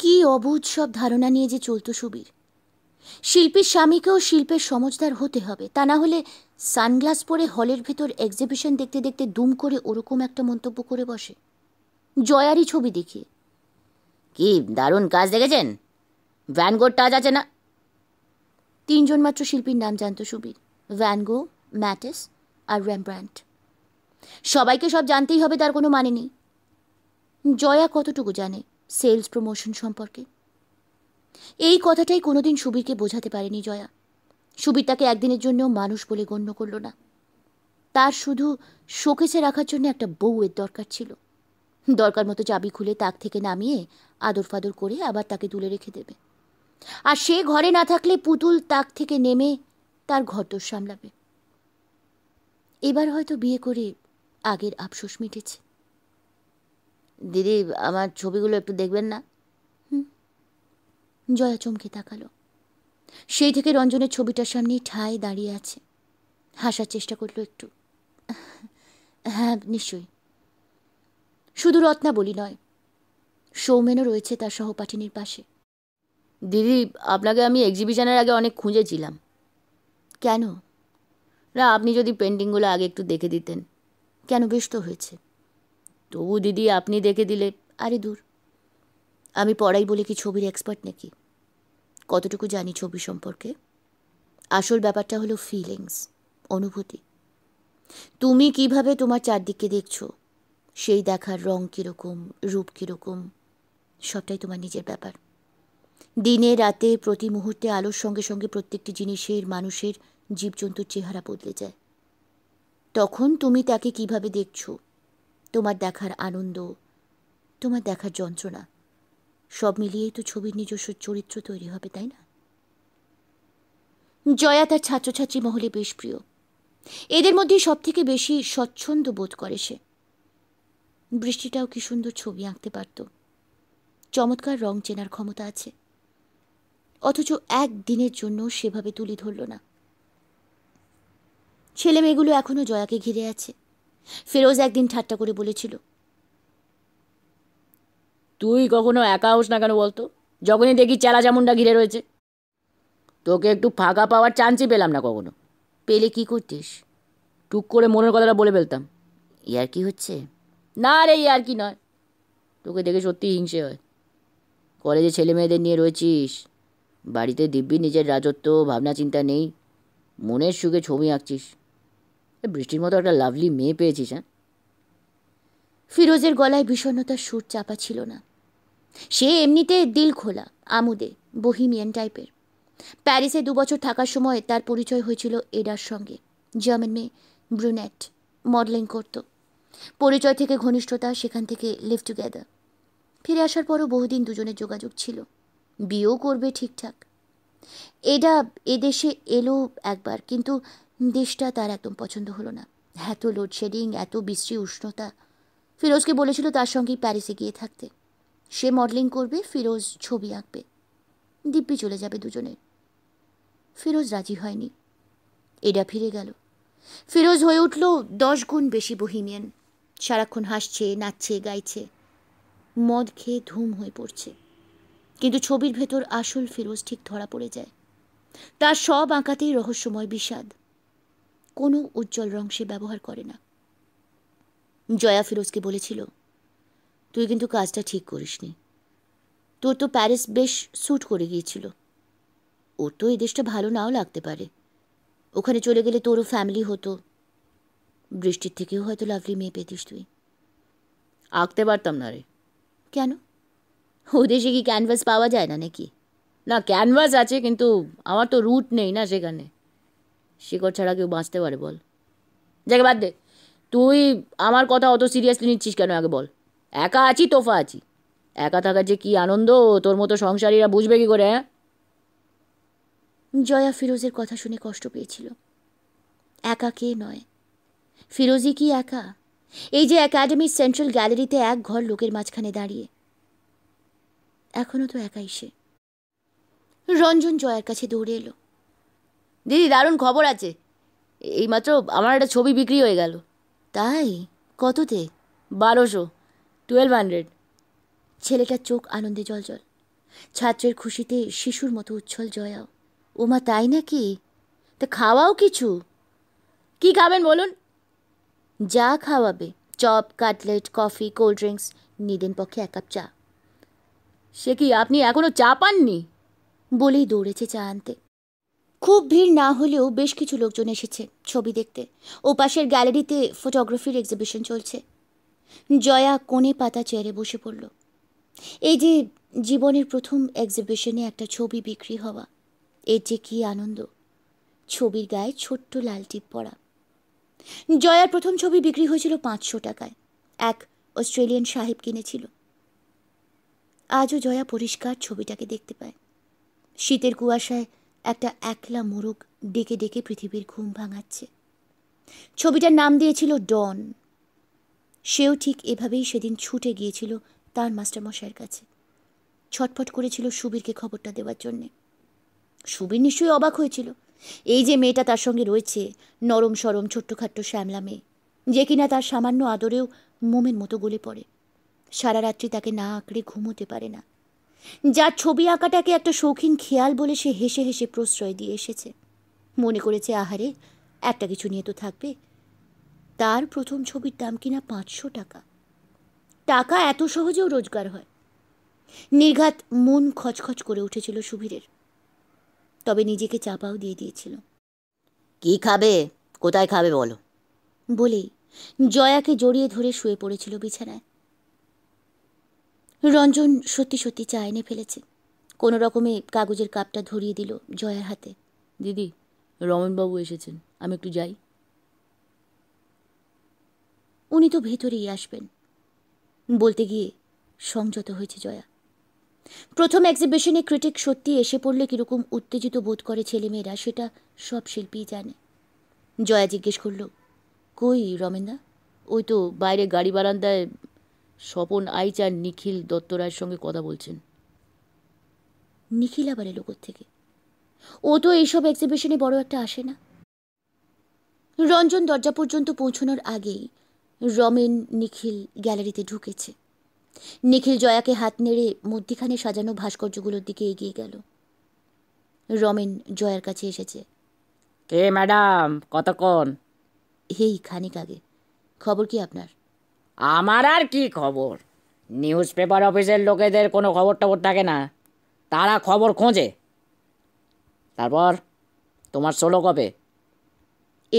কি অবুধ সব ধারণা নিয়ে যে চলতো সুবীর শিল্পীর স্বামীকেও শিল্পের সমজদার হতে হবে তা না হলে সানগ্লাস পরে হলের ভেতর এক্সিবিশন দেখতে দেখতে দুম করে ওরকম একটা মন্তব্য করে বসে জয়ারই ছবি দেখে কি দারুণ কাজ দেখেছেন ভ্যানগোর টাজ আছে না তিনজন মাত্র শিল্পীর নাম জানত সুবীর ভ্যানগো ম্যাটেস আর র্যাম্ব্রান্ট সবাইকে সব জানতেই হবে তার কোনো মানে নেই জয়া কতটুকু জানে সেলস প্রমোশন সম্পর্কে এই কথাটাই কোনোদিন সুবীরকে বোঝাতে পারেনি জয়া সুবিতাকে একদিনের জন্য মানুষ বলে গণ্য করল না তার শুধু শোকেসে রাখার জন্য একটা বউয়ের দরকার ছিল দরকার মতো চাবি খুলে তাক থেকে নামিয়ে আদর ফাদর করে আবার তাকে তুলে রেখে দেবে আর সে ঘরে না থাকলে পুতুল তাক থেকে নেমে তার ঘর তোর সামলাবে এবার হয়তো বিয়ে করে আগের আফসোস মিটেছে দিদি আমার ছবিগুলো একটু দেখবেন না জয়া চমকে তাকালো সেই থেকে রঞ্জনের ছবিটার সামনে ঠায় দাঁড়িয়ে আছে হাসার চেষ্টা করলো একটু হ্যাঁ নিশ্চয়ই শুধু রত্না বলি নয় সৌমেনও রয়েছে তার সহপাঠিনীর পাশে দিদি আপনাকে আমি এক্সিবিশনের আগে অনেক খুঁজেছিলাম কেন না আপনি যদি পেন্টিংগুলো আগে একটু দেখে দিতেন কেন ব্যস্ত হয়েছে তবু দিদি আপনি দেখে দিলে আরে দূর আমি পড়াই বলে কি ছবির এক্সপার্ট নাকি কতটুকু জানি ছবি সম্পর্কে আসল ব্যাপারটা হলো ফিলিংস অনুভূতি তুমি কিভাবে তোমার চারদিককে দেখছো সেই দেখার রং কীরকম রূপ কীরকম সবটাই তোমার নিজের ব্যাপার দিনে রাতে প্রতি মুহূর্তে আলোর সঙ্গে সঙ্গে প্রত্যেকটি জিনিসের মানুষের জীবজন্তুর চেহারা বদলে যায় তখন তুমি তাকে কিভাবে দেখছো তোমার দেখার আনন্দ তোমার দেখার যন্ত্রণা সব মিলিয়েই তো ছবির নিজস্ব চরিত্র তৈরি হবে তাই না জয়া তার ছাত্রছাত্রী মহলে বেশ প্রিয় এদের মধ্যে সবথেকে বেশি স্বচ্ছন্দ বোধ করে সে বৃষ্টিটাও কি সুন্দর ছবি আঁকতে পারত চমৎকার রং চেনার ক্ষমতা আছে অথচ একদিনের জন্য সেভাবে তুলি ধরল না ছেলেমেয়েগুলো এখনও জয়াকে ঘিরে আছে ফেরোজ একদিন ঠাট্টা করে বলেছিল তুই কখনো একা হোস না কেন বলতো যখনই দেখি চেলা চামুন্ডা ঘিরে রয়েছে তোকে একটু ফাঁকা পাওয়ার চান্সই পেলাম না কখনো পেলে কি করতিস টুক করে মনের কথাটা বলে ফেলতাম ইয়ার কি হচ্ছে না রে ইয়ার কি নয় তোকে দেখে সত্যি হিংসে হয় কলেজে ছেলে মেয়েদের নিয়ে রয়েছিস বাড়িতে দিব্যি নিজের রাজত্ব ভাবনা চিন্তা নেই মনের সুখে ছবি আঁকছিস বৃষ্টির মতো একটা লাভলি মেয়ে পেয়েছিস হ্যাঁ ফিরোজের গলায় বিষণ্ণতার সুর চাপা ছিল না সে এমনিতে দিল খোলা আমুদে বহিমিয়ান টাইপের প্যারিসে দুবছর থাকার সময় তার পরিচয় হয়েছিল এডার সঙ্গে জার্মান মেয়ে ব্রুনেট মডেলিং করত পরিচয় থেকে ঘনিষ্ঠতা সেখান থেকে লিভ টুগেদার ফিরে আসার পরও বহুদিন দুজনের যোগাযোগ ছিল বিয়েও করবে ঠিকঠাক এডা এদেশে এলো একবার কিন্তু দেশটা তার একদম পছন্দ হলো না এত লোডশেডিং এত বিশ্রী উষ্ণতা ফিরোজকে বলেছিল তার সঙ্গেই প্যারিসে গিয়ে থাকতে সে মডেলিং করবে ফিরোজ ছবি আঁকবে দিব্যি চলে যাবে দুজনের ফিরোজ রাজি হয়নি এডা ফিরে গেল ফিরোজ হয়ে উঠল দশ গুণ বেশি বহিমিয়ান সারাক্ষণ হাসছে নাচছে গাইছে মদ খেয়ে ধুম হয়ে পড়ছে কিন্তু ছবির ভেতর আসল ফিরোজ ঠিক ধরা পড়ে যায় তার সব আঁকাতেই রহস্যময় বিষাদ কোনো উজ্জ্বল রং সে ব্যবহার করে না জয়া ফিরোজকে বলেছিল তুই কিন্তু কাজটা ঠিক করিসনি তোর তো প্যারিস বেশ স্যুট করে গিয়েছিল ওর তো এই দেশটা ভালো নাও লাগতে পারে ওখানে চলে গেলে তোরও ফ্যামিলি হতো বৃষ্টির থেকেও হয়তো লাভলি মেয়ে পেতিস তুই আঁকতে পারতাম না রে কেন ও দেশে কি ক্যানভাস পাওয়া যায় না নাকি না ক্যানভাস আছে কিন্তু আমার তো রুট নেই না সেখানে শিকড় ছাড়া কেউ বাঁচতে পারে বল যাকে বাদ দে তুই আমার কথা অত সিরিয়াসলি নিচ্ছিস কেন আগে বল একা আছি তোফা আছি একা থাকার যে কী আনন্দ তোর মতো সংসারীরা বুঝবে কি করে হ্যাঁ জয়া ফিরোজের কথা শুনে কষ্ট পেয়েছিল একা কে নয় ফিরোজি কি একা এই যে একাডেমির সেন্ট্রাল গ্যালারিতে এক ঘর লোকের মাঝখানে দাঁড়িয়ে এখনও তো একাই সে রঞ্জন জয়ার কাছে দৌড়ে এলো দিদি দারুণ খবর আছে এইমাত্র আমার একটা ছবি বিক্রি হয়ে গেল তাই কততে বারোশো টুয়েলভ হান্ড্রেড ছেলেটার চোখ আনন্দে জলজল ছাত্রের খুশিতে শিশুর মতো উচ্ছল জয়াও ওমা তাই নাকি তা খাওয়াও কিছু কি খাবেন বলুন যা খাওয়াবে chop cutlet coffee cold drinks নিদেন পক্ষে এক কাপ চা সে কি আপনি এখনও চা পাননি বলেই দৌড়েছে চা আনতে খুব ভিড় না হলেও বেশ কিছু লোকজন এসেছে ছবি দেখতে ও পাশের গ্যালারিতে ফটোগ্রাফির এক্সিবিশন চলছে জয়া কোণে পাতা চেয়ারে বসে পড়ল এই যে জীবনের প্রথম এক্সিবিশনে একটা ছবি বিক্রি হওয়া এর যে কী আনন্দ ছবির গায়ে ছোট্ট লাল টিপ পড়া জয়ার প্রথম ছবি বিক্রি হয়েছিল পাঁচশো টাকায় এক অস্ট্রেলিয়ান সাহেব কিনেছিল আজও জয়া পরিষ্কার ছবিটাকে দেখতে পায় শীতের কুয়াশায় একটা একলা মোরগ ডেকে ডেকে পৃথিবীর ঘুম ভাঙাচ্ছে ছবিটার নাম দিয়েছিল ডন সেও ঠিক এভাবেই সেদিন ছুটে গিয়েছিল তার মাস্টারমশাইয়ের কাছে ছটফট করেছিল সুবীরকে খবরটা দেওয়ার জন্যে সুবীর নিশ্চয়ই অবাক হয়েছিল এই যে মেয়েটা তার সঙ্গে রয়েছে নরম সরম ছোট্টখাট্ট শ্যামলা মেয়ে যে কিনা তার সামান্য আদরেও মোমের মতো গলে পড়ে সারা রাত্রি তাকে না আঁকড়ে ঘুমোতে পারে না যার ছবি আঁকাটাকে একটা শৌখিন খেয়াল বলে সে হেসে হেসে প্রশ্রয় দিয়ে এসেছে মনে করেছে আহারে একটা কিছু নিয়ে তো থাকবে তার প্রথম ছবির দাম কিনা পাঁচশো টাকা টাকা এত সহজেও রোজগার হয় নির্ঘাত মন খচখচ করে উঠেছিল সুবীরের তবে নিজেকে চাপাও দিয়ে দিয়েছিল কি খাবে কোথায় খাবে বলো বলেই জয়াকে জড়িয়ে ধরে শুয়ে পড়েছিল বিছানায় রঞ্জন সত্যি সত্যি চা এনে ফেলেছে কোনো রকমে কাগজের কাপটা ধরিয়ে দিল জয়ার হাতে দিদি রমনবাবু এসেছেন আমি একটু যাই উনি তো ভেতরেই আসবেন বলতে গিয়ে সংযত হয়েছে জয়া প্রথম এক্সিবিশনে ক্রিটিক সত্যি এসে পড়লে কীরকম উত্তেজিত বোধ করে ছেলেমেয়েরা সেটা সব শিল্পীই জানে জয়া জিজ্ঞেস করল কই রমেনদা ওই তো বাইরে গাড়ি বারান্দায় স্বপন আই চান নিখিল দত্তরায়ের সঙ্গে কথা বলছেন নিখিল আবার এলো থেকে ও তো এইসব এক্সিবিশনে বড় একটা আসে না রঞ্জন দরজা পর্যন্ত পৌঁছানোর আগেই রমেন নিখিল গ্যালারিতে ঢুকেছে নিখিল জয়াকে হাত নেড়ে মধ্যিখানে সাজানো ভাস্কর্যগুলোর দিকে এগিয়ে গেল রমেন জয়ার কাছে এসেছে কে ম্যাডাম কতক্ষণ হেই খানিক আগে খবর কি আপনার আমার আর কি খবর নিউজ পেপার অফিসের লোকেদের কোনো খবর টবর থাকে না তারা খবর খোঁজে তারপর তোমার ষোলো কবে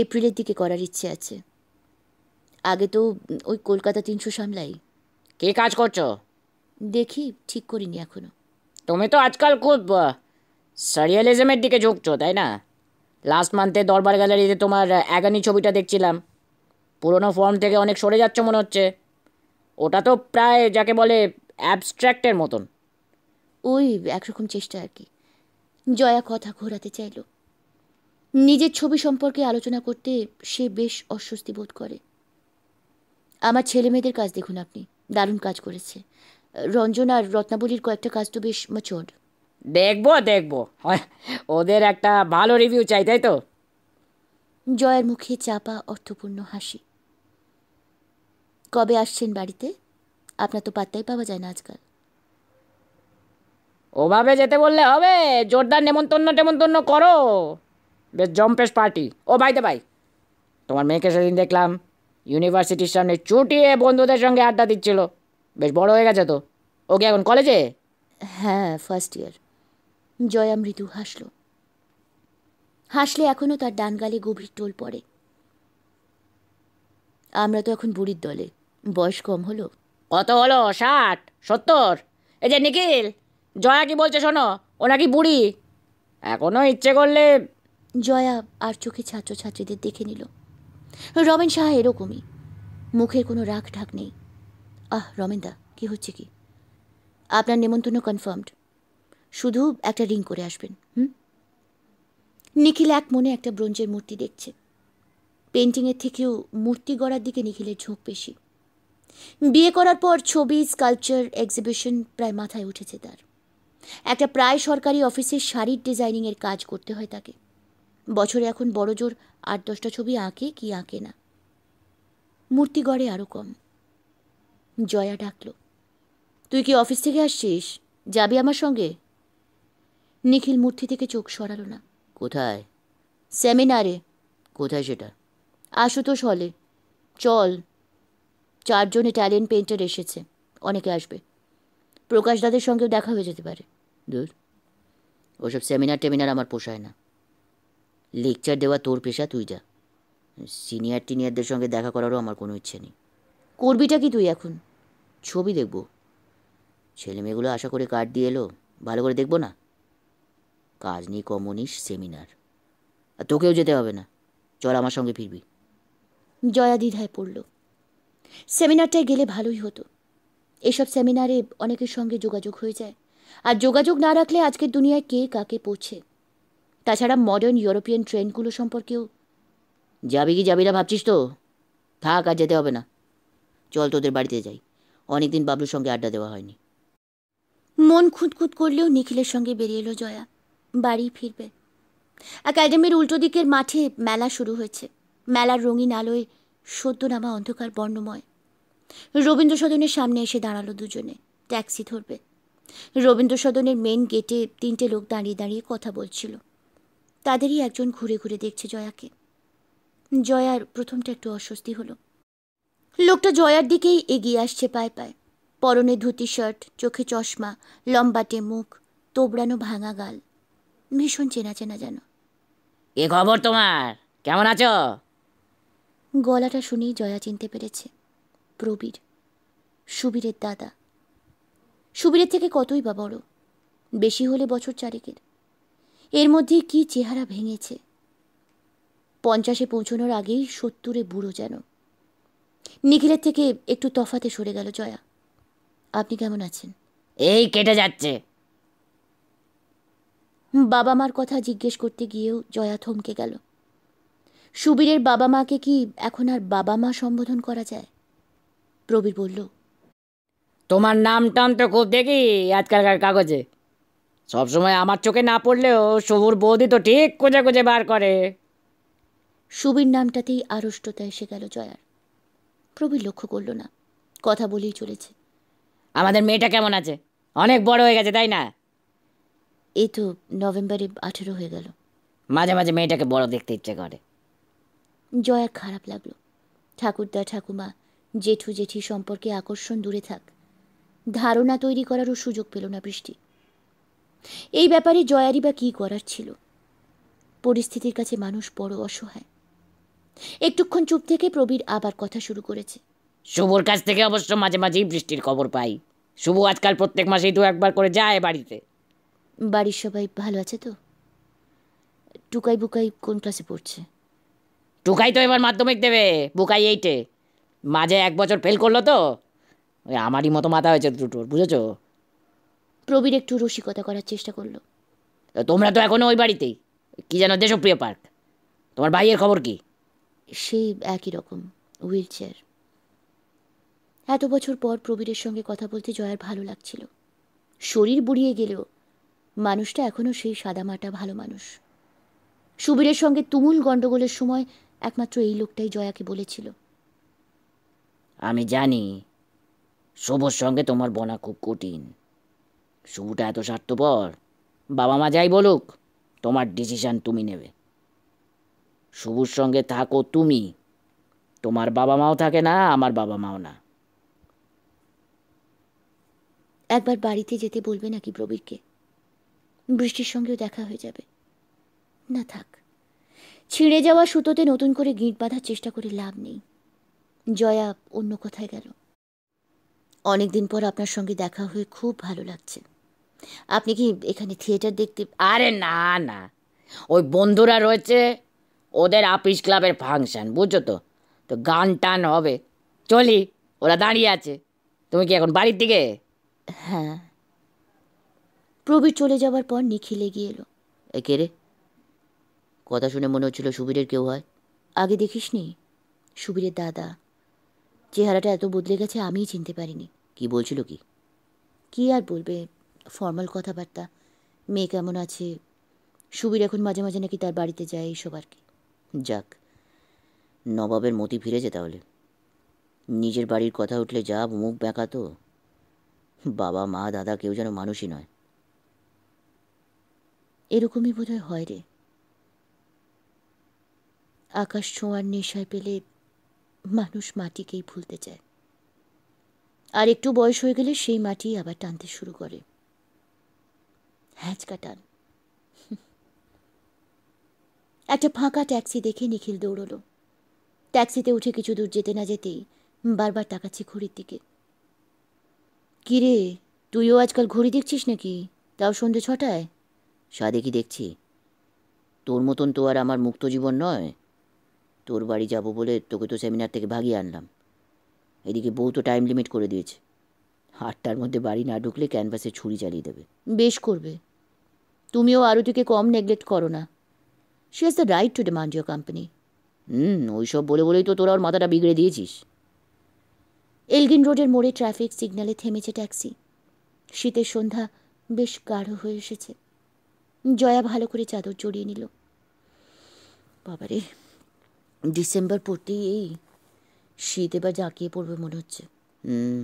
এপ্রিলের দিকে করার ইচ্ছে আছে আগে তো ওই কলকাতা তিনশো সামলাই কে কাজ করছো দেখি ঠিক করিনি এখনো তুমি তো আজকাল খুব সারিয়ালিজমের দিকে ঝুঁকছো তাই না লাস্ট মান্থে দরবার গ্যালারিতে তোমার অ্যাগানি ছবিটা দেখছিলাম পুরনো ফর্ম থেকে অনেক সরে যাচ্ছ মনে হচ্ছে ওটা তো প্রায় যাকে বলে অ্যাবস্ট্র্যাক্টের মতন ওই একরকম চেষ্টা আর কি জয়া কথা ঘোরাতে চাইল নিজের ছবি সম্পর্কে আলোচনা করতে সে বেশ অস্বস্তি বোধ করে আমার ছেলে মেয়েদের কাজ দেখুন আপনি দারুণ কাজ করেছে রঞ্জন আর রত্নাবলীর কয়েকটা কাজ তো বেশ মচোর দেখবো দেখবো ওদের একটা ভালো রিভিউ চাই তাই তো জয়ের মুখে চাপা অর্থপূর্ণ হাসি কবে আসছেন বাড়িতে আপনার তো পাত্তাই পাওয়া যায় না আজকাল ওভাবে যেতে বললে হবে জোরদার নেমন্তন্ন টেমন্তন্ন করো বেশ জম্পেশ পার্টি ও ভাইতে ভাই তোমার মেয়েকে সেদিন দেখলাম ইউনিভার্সিটির সামনে চুটিয়ে বন্ধুদের সঙ্গে আড্ডা দিচ্ছিল বেশ বড় হয়ে গেছে তো ও কি এখন কলেজে হ্যাঁ ফার্স্ট ইয়ার জয়া মৃদু হাসল হাসলে এখনও তার ডান গালে গভীর টোল পড়ে আমরা তো এখন বুড়ির দলে বয়স কম হলো কত হলো ষাট সত্তর এই যে নিখিল জয়া কি বলছে শোনো ও নাকি বুড়ি এখনো ইচ্ছে করলে জয়া আর চোখে ছাত্রছাত্রীদের দেখে নিল রমেন সাহা এরকমই মুখের কোনো রাগ ঢাক নেই আহ রমেনদা কি হচ্ছে কি আপনার নেমন্তন্ন কনফার্মড শুধু একটা রিং করে আসবেন হুম নিখিল এক মনে একটা ব্রোঞ্জের মূর্তি দেখছে পেন্টিংয়ের থেকেও মূর্তি গড়ার দিকে নিখিলের ঝোঁক বেশি বিয়ে করার পর ছবি স্কালচার এক্সিবিশন প্রায় মাথায় উঠেছে তার একটা প্রায় সরকারি অফিসের শাড়ির ডিজাইনিংয়ের কাজ করতে হয় তাকে বছরে এখন বড় জোর আট দশটা ছবি আঁকে কি আঁকে না মূর্তি গড়ে আরও কম জয়া ডাকল তুই কি অফিস থেকে আসছিস যাবি আমার সঙ্গে নিখিল মূর্তি থেকে চোখ সরালো না কোথায় সেমিনারে কোথায় সেটা আশুতোষ হলে চল চারজন ইটালিয়ান পেন্টার এসেছে অনেকে আসবে প্রকাশ দাদের সঙ্গেও দেখা হয়ে যেতে পারে দূর ওসব সেমিনার টেমিনার আমার পোষায় না লেকচার দেওয়া তোর পেশা তুই যা সিনিয়র টিনিয়রদের সঙ্গে দেখা করারও আমার কোনো ইচ্ছে নেই করবিটা কি তুই এখন ছবি দেখব ছেলেমেয়েগুলো আশা করে কার্ড দিয়ে এলো ভালো করে দেখবো না কাজ নেই কমনিস সেমিনার আর তোকেও যেতে হবে না চল আমার সঙ্গে ফিরবি জয়া দ্বিধায় পড়ল সেমিনারটায় গেলে ভালোই হতো এসব সেমিনারে অনেকের সঙ্গে যোগাযোগ হয়ে যায় আর যোগাযোগ না রাখলে আজকের দুনিয়ায় কে কাকে পৌঁছে তাছাড়া মডার্ন ইউরোপিয়ান ট্রেনগুলো সম্পর্কেও যাবি কি যাবি না ভাবছিস তো থাক আর যেতে হবে না চল তোদের বাড়িতে যাই অনেকদিন বাবলুর সঙ্গে আড্ডা দেওয়া হয়নি মন খুঁতখুঁত করলেও নিখিলের সঙ্গে বেরিয়ে এলো জয়া বাড়ি ফিরবে একাডেমির উল্টো দিকের মাঠে মেলা শুরু হয়েছে মেলার রঙিন আলোয় সদ্য নামা অন্ধকার বর্ণময় রবীন্দ্র সদনের সামনে এসে দাঁড়ালো দুজনে ট্যাক্সি ধরবে রবীন্দ্র সদনের মেন গেটে তিনটে লোক দাঁড়িয়ে দাঁড়িয়ে কথা বলছিল তাদেরই একজন ঘুরে ঘুরে দেখছে জয়াকে জয়ার প্রথমটা একটু অস্বস্তি হলো লোকটা জয়ার দিকেই এগিয়ে আসছে পায় পায় পরনে ধুতি শার্ট চোখে চশমা লম্বাটে মুখ তোবড়ানো ভাঙা গাল ভীষণ চেনা চেনা যেন এ খবর তোমার কেমন আছো গলাটা শুনেই জয়া চিনতে পেরেছে প্রবীর সুবীরের দাদা সুবীরের থেকে কতই বা বড় বেশি হলে বছর চারেকের এর মধ্যে কি চেহারা ভেঙেছে পঞ্চাশে পৌঁছানোর আগেই সত্তরে বুড়ো যেন নিখিলের থেকে একটু তফাতে সরে গেল জয়া আপনি কেমন আছেন এই কেটে যাচ্ছে বাবা মার কথা জিজ্ঞেস করতে গিয়েও জয়া থমকে গেল সুবীরের বাবা মাকে কি এখন আর বাবা মা সম্বোধন করা যায় প্রবীর বলল তোমার নাম টাম তো খুব দেখি আজকালকার কাগজে সবসময় আমার চোখে না পড়লেও শুভুর বৌদি তো ঠিক খুঁজে খুঁজে বার করে শুভির নামটাতেই আড়ষ্টতা এসে গেল জয়ার প্রবীর লক্ষ্য করল না কথা বলেই চলেছে আমাদের মেয়েটা কেমন আছে অনেক বড় হয়ে গেছে তাই না এই তো নভেম্বরে আঠেরো হয়ে গেল মাঝে মাঝে মেয়েটাকে বড় দেখতে ইচ্ছে করে জয়ার খারাপ লাগলো ঠাকুরদা ঠাকুমা জেঠু জেঠি সম্পর্কে আকর্ষণ দূরে থাক ধারণা তৈরি করারও সুযোগ পেল না বৃষ্টি এই ব্যাপারে জয়ারি বা কী করার ছিল পরিস্থিতির কাছে মানুষ বড় অসহায় একটুক্ষণ চুপ থেকে প্রবীর আবার কথা শুরু করেছে শুভর কাছ থেকে অবশ্য মাঝে মাঝেই বৃষ্টির খবর পাই শুভ আজকাল প্রত্যেক মাসেই দু একবার করে যায় বাড়িতে বাড়ির সবাই ভালো আছে তো টুকাই বুকাই কোন ক্লাসে পড়ছে টুকাই তো এবার মাধ্যমিক দেবে বুকাই এইটে মাঝে এক বছর ফেল করলো তো ওই আমারই মতো মাথা হয়েছে দুটোর বুঝেছো প্রবীর একটু রসিকতা করার চেষ্টা করলো তোমরা তো এখনও ওই বাড়িতেই কি যেন দেশপ্রিয় পার্ক তোমার ভাইয়ের খবর কি সেই একই রকম হুইল চেয়ার এত বছর পর প্রবীরের সঙ্গে কথা বলতে জয়ার ভালো লাগছিল শরীর বুড়িয়ে গেলেও মানুষটা এখনও সেই সাদামাটা ভালো মানুষ সুবীরের সঙ্গে তুমুল গণ্ডগোলের সময় একমাত্র এই লোকটাই জয়াকে বলেছিল আমি জানি শুভর সঙ্গে তোমার বনা খুব কঠিন শুভুটা এত স্বার্থপর বাবা মা যাই বলুক তোমার ডিসিশান তুমি নেবে শুভুর সঙ্গে থাকো তুমি তোমার বাবা মাও থাকে না আমার বাবা মাও না একবার বাড়িতে যেতে বলবে নাকি প্রবীরকে বৃষ্টির সঙ্গেও দেখা হয়ে যাবে না থাক ছিঁড়ে যাওয়া সুতোতে নতুন করে গিঁট বাঁধার চেষ্টা করে লাভ নেই জয়া অন্য কোথায় গেল অনেকদিন পর আপনার সঙ্গে দেখা হয়ে খুব ভালো লাগছে আপনি কি এখানে থিয়েটার দেখতে আরে না না ওই বন্ধুরা রয়েছে ওদের আপিস ক্লাবের ফাংশান বুঝছো তো তো গান টান হবে চলি ওরা দাঁড়িয়ে আছে তুমি কি এখন বাড়ির দিকে হ্যাঁ প্রবীর চলে যাওয়ার পর নিখিল এগিয়ে এলো কে রে কথা শুনে মনে হচ্ছিল সুবীরের কেউ হয় আগে দেখিসনি সুবীরের দাদা চেহারাটা এত বদলে গেছে আমিই চিনতে পারিনি কি বলছিল কি কি আর বলবে ফর্মাল কথাবার্তা মেয়ে কেমন আছে সুবীর এখন মাঝে মাঝে নাকি তার বাড়িতে যায় এইসব আর কি যাক নবাবের মতি ফিরেছে তাহলে নিজের বাড়ির কথা উঠলে যা মুখ বেঁকাত বাবা মা দাদা কেউ যেন মানুষই নয় এরকমই বোধহয় হয় রে আকাশ ছোঁয়ার নেশায় পেলে মানুষ মাটিকেই ভুলতে চায় আর একটু বয়স হয়ে গেলে সেই মাটি আবার টানতে শুরু করে কাটান একটা ফাঁকা ট্যাক্সি দেখে নিখিল দৌড়লো ট্যাক্সিতে উঠে কিছু দূর যেতে না যেতেই বারবার তাকাচ্ছি ঘড়ির দিকে কিরে তুইও আজকাল ঘড়ি দেখছিস নাকি তাও সন্ধে ছটায় সাদে কি দেখছি তোর মতন তো আর আমার মুক্ত জীবন নয় তোর বাড়ি যাব বলে তোকে তো সেমিনার থেকে ভাগিয়ে আনলাম এদিকে বউ তো টাইম লিমিট করে দিয়েছে আটটার মধ্যে বাড়ি না ঢুকলে ক্যানভাসে ছুরি চালিয়ে দেবে বেশ করবে তুমিও আরতিকে কম নেগলেক্ট করো না she has the right to demand your company হুম ওইসব বলে বলেই তো তোরা ওর মাথাটা বিগড়ে দিয়েছিস এলগিন রোডের মোড়ে ট্রাফিক সিগন্যালে থেমেছে ট্যাক্সি শীতের সন্ধ্যা বেশ গাঢ় হয়ে এসেছে জয়া ভালো করে চাদর জড়িয়ে নিল বাবারে ডিসেম্বর পড়তেই এই শীত এবার জাঁকিয়ে পড়বে মনে হচ্ছে হুম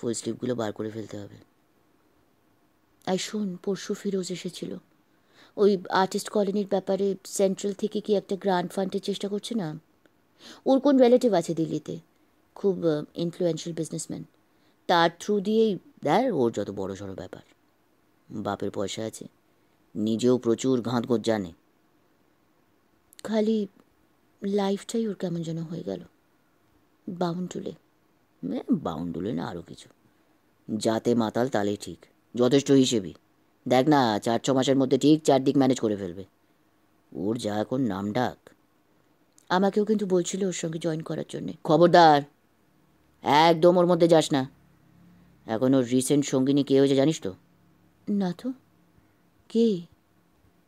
ফুল স্লিপগুলো বার করে ফেলতে হবে আই শোন পরশু ফিরোজ এসেছিল ওই আর্টিস্ট কলোনির ব্যাপারে সেন্ট্রাল থেকে কি একটা গ্রান্ট ফান্ডের চেষ্টা করছে না ওর কোন রিলেটিভ আছে দিল্লিতে খুব ইনফ্লুয়েন্সিয়াল বিজনেসম্যান তার থ্রু দিয়েই দেয় ওর যত বড় সড়ো ব্যাপার বাপের পয়সা আছে নিজেও প্রচুর ঘাঁত গোঁত জানে খালি লাইফটাই ওর কেমন যেন হয়ে গেল বাউন্ডুলে বাউন্ডুলে না আরও কিছু যাতে মাতাল তালে ঠিক যথেষ্ট হিসেবে দেখ না চার ছ মাসের মধ্যে ঠিক চারদিক ম্যানেজ করে ফেলবে ওর যা এখন নাম ডাক আমাকেও কিন্তু বলছিল ওর সঙ্গে জয়েন করার জন্যে খবরদার একদম ওর মধ্যে যাস না এখন ওর রিসেন্ট সঙ্গিনী কে হয়েছে জানিস তো না তো কে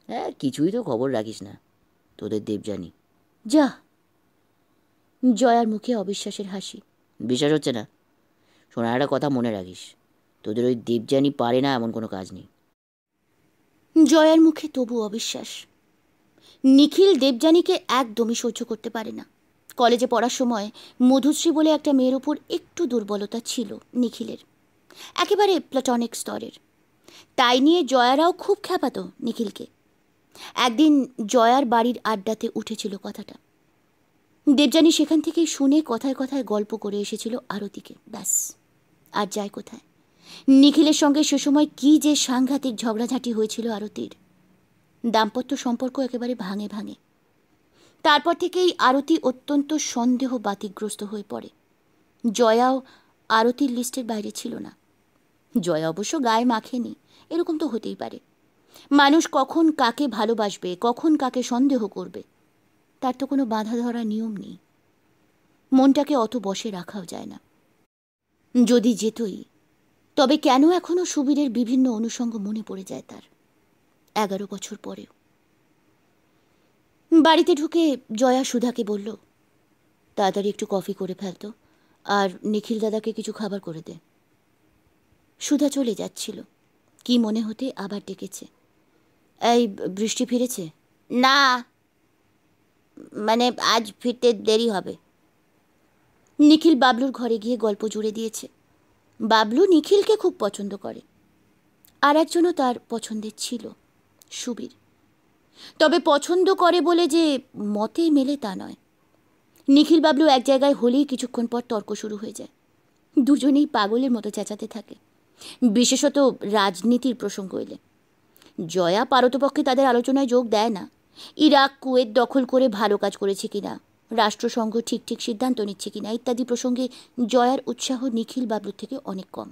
হ্যাঁ কিছুই তো খবর রাখিস না তোদের জানি যা জয়ার মুখে অবিশ্বাসের হাসি বিশ্বাস হচ্ছে না শোনা একটা কথা মনে রাখিস তোদের ওই দেবযানী পারে না এমন কোনো কাজ নেই জয়ার মুখে তবু অবিশ্বাস নিখিল দেবযানীকে একদমই সহ্য করতে পারে না কলেজে পড়ার সময় মধুশ্রী বলে একটা মেয়ের ওপর একটু দুর্বলতা ছিল নিখিলের একেবারে প্লাটনিক স্তরের তাই নিয়ে জয়ারাও খুব খ্যাপাত নিখিলকে একদিন জয়ার বাড়ির আড্ডাতে উঠেছিল কথাটা দেবযানী সেখান থেকেই শুনে কথায় কথায় গল্প করে এসেছিল আরতিকে ব্যাস আর যায় কোথায় নিখিলের সঙ্গে সে সময় কী যে সাংঘাতিক ঝগড়াঝাঁটি হয়েছিল আরতির দাম্পত্য সম্পর্ক একেবারে ভাঙে ভাঙে তারপর থেকেই আরতি অত্যন্ত সন্দেহ বাতিগ্রস্ত হয়ে পড়ে জয়াও আরতির লিস্টের বাইরে ছিল না জয়া অবশ্য গায়ে মাখেনি এরকম তো হতেই পারে মানুষ কখন কাকে ভালোবাসবে কখন কাকে সন্দেহ করবে তার তো কোনো বাধা ধরা নিয়ম নেই মনটাকে অত বসে রাখাও যায় না যদি যেতই তবে কেন এখনও সুবীরের বিভিন্ন অনুষঙ্গ মনে পড়ে যায় তার এগারো বছর পরেও বাড়িতে ঢুকে জয়া সুধাকে বলল তাড়াতাড়ি একটু কফি করে ফেলতো আর নিখিল দাদাকে কিছু খাবার করে দে সুধা চলে যাচ্ছিল কি মনে হতে আবার ডেকেছে এই বৃষ্টি ফিরেছে না মানে আজ ফিরতে দেরি হবে নিখিল বাবলুর ঘরে গিয়ে গল্প জুড়ে দিয়েছে বাবলু নিখিলকে খুব পছন্দ করে আর একজনও তার পছন্দের ছিল সুবীর তবে পছন্দ করে বলে যে মতে মেলে তা নয় নিখিল বাবলু এক জায়গায় হলেই কিছুক্ষণ পর তর্ক শুরু হয়ে যায় দুজনেই পাগলের মতো চেঁচাতে থাকে বিশেষত রাজনীতির প্রসঙ্গ এলে জয়া পারতপক্ষে তাদের আলোচনায় যোগ দেয় না ইরাক কুয়েত দখল করে ভালো কাজ করেছে কিনা রাষ্ট্রসংঘ ঠিক ঠিক সিদ্ধান্ত নিচ্ছে কিনা ইত্যাদি প্রসঙ্গে জয়ার উৎসাহ নিখিল বাবলুর থেকে অনেক কম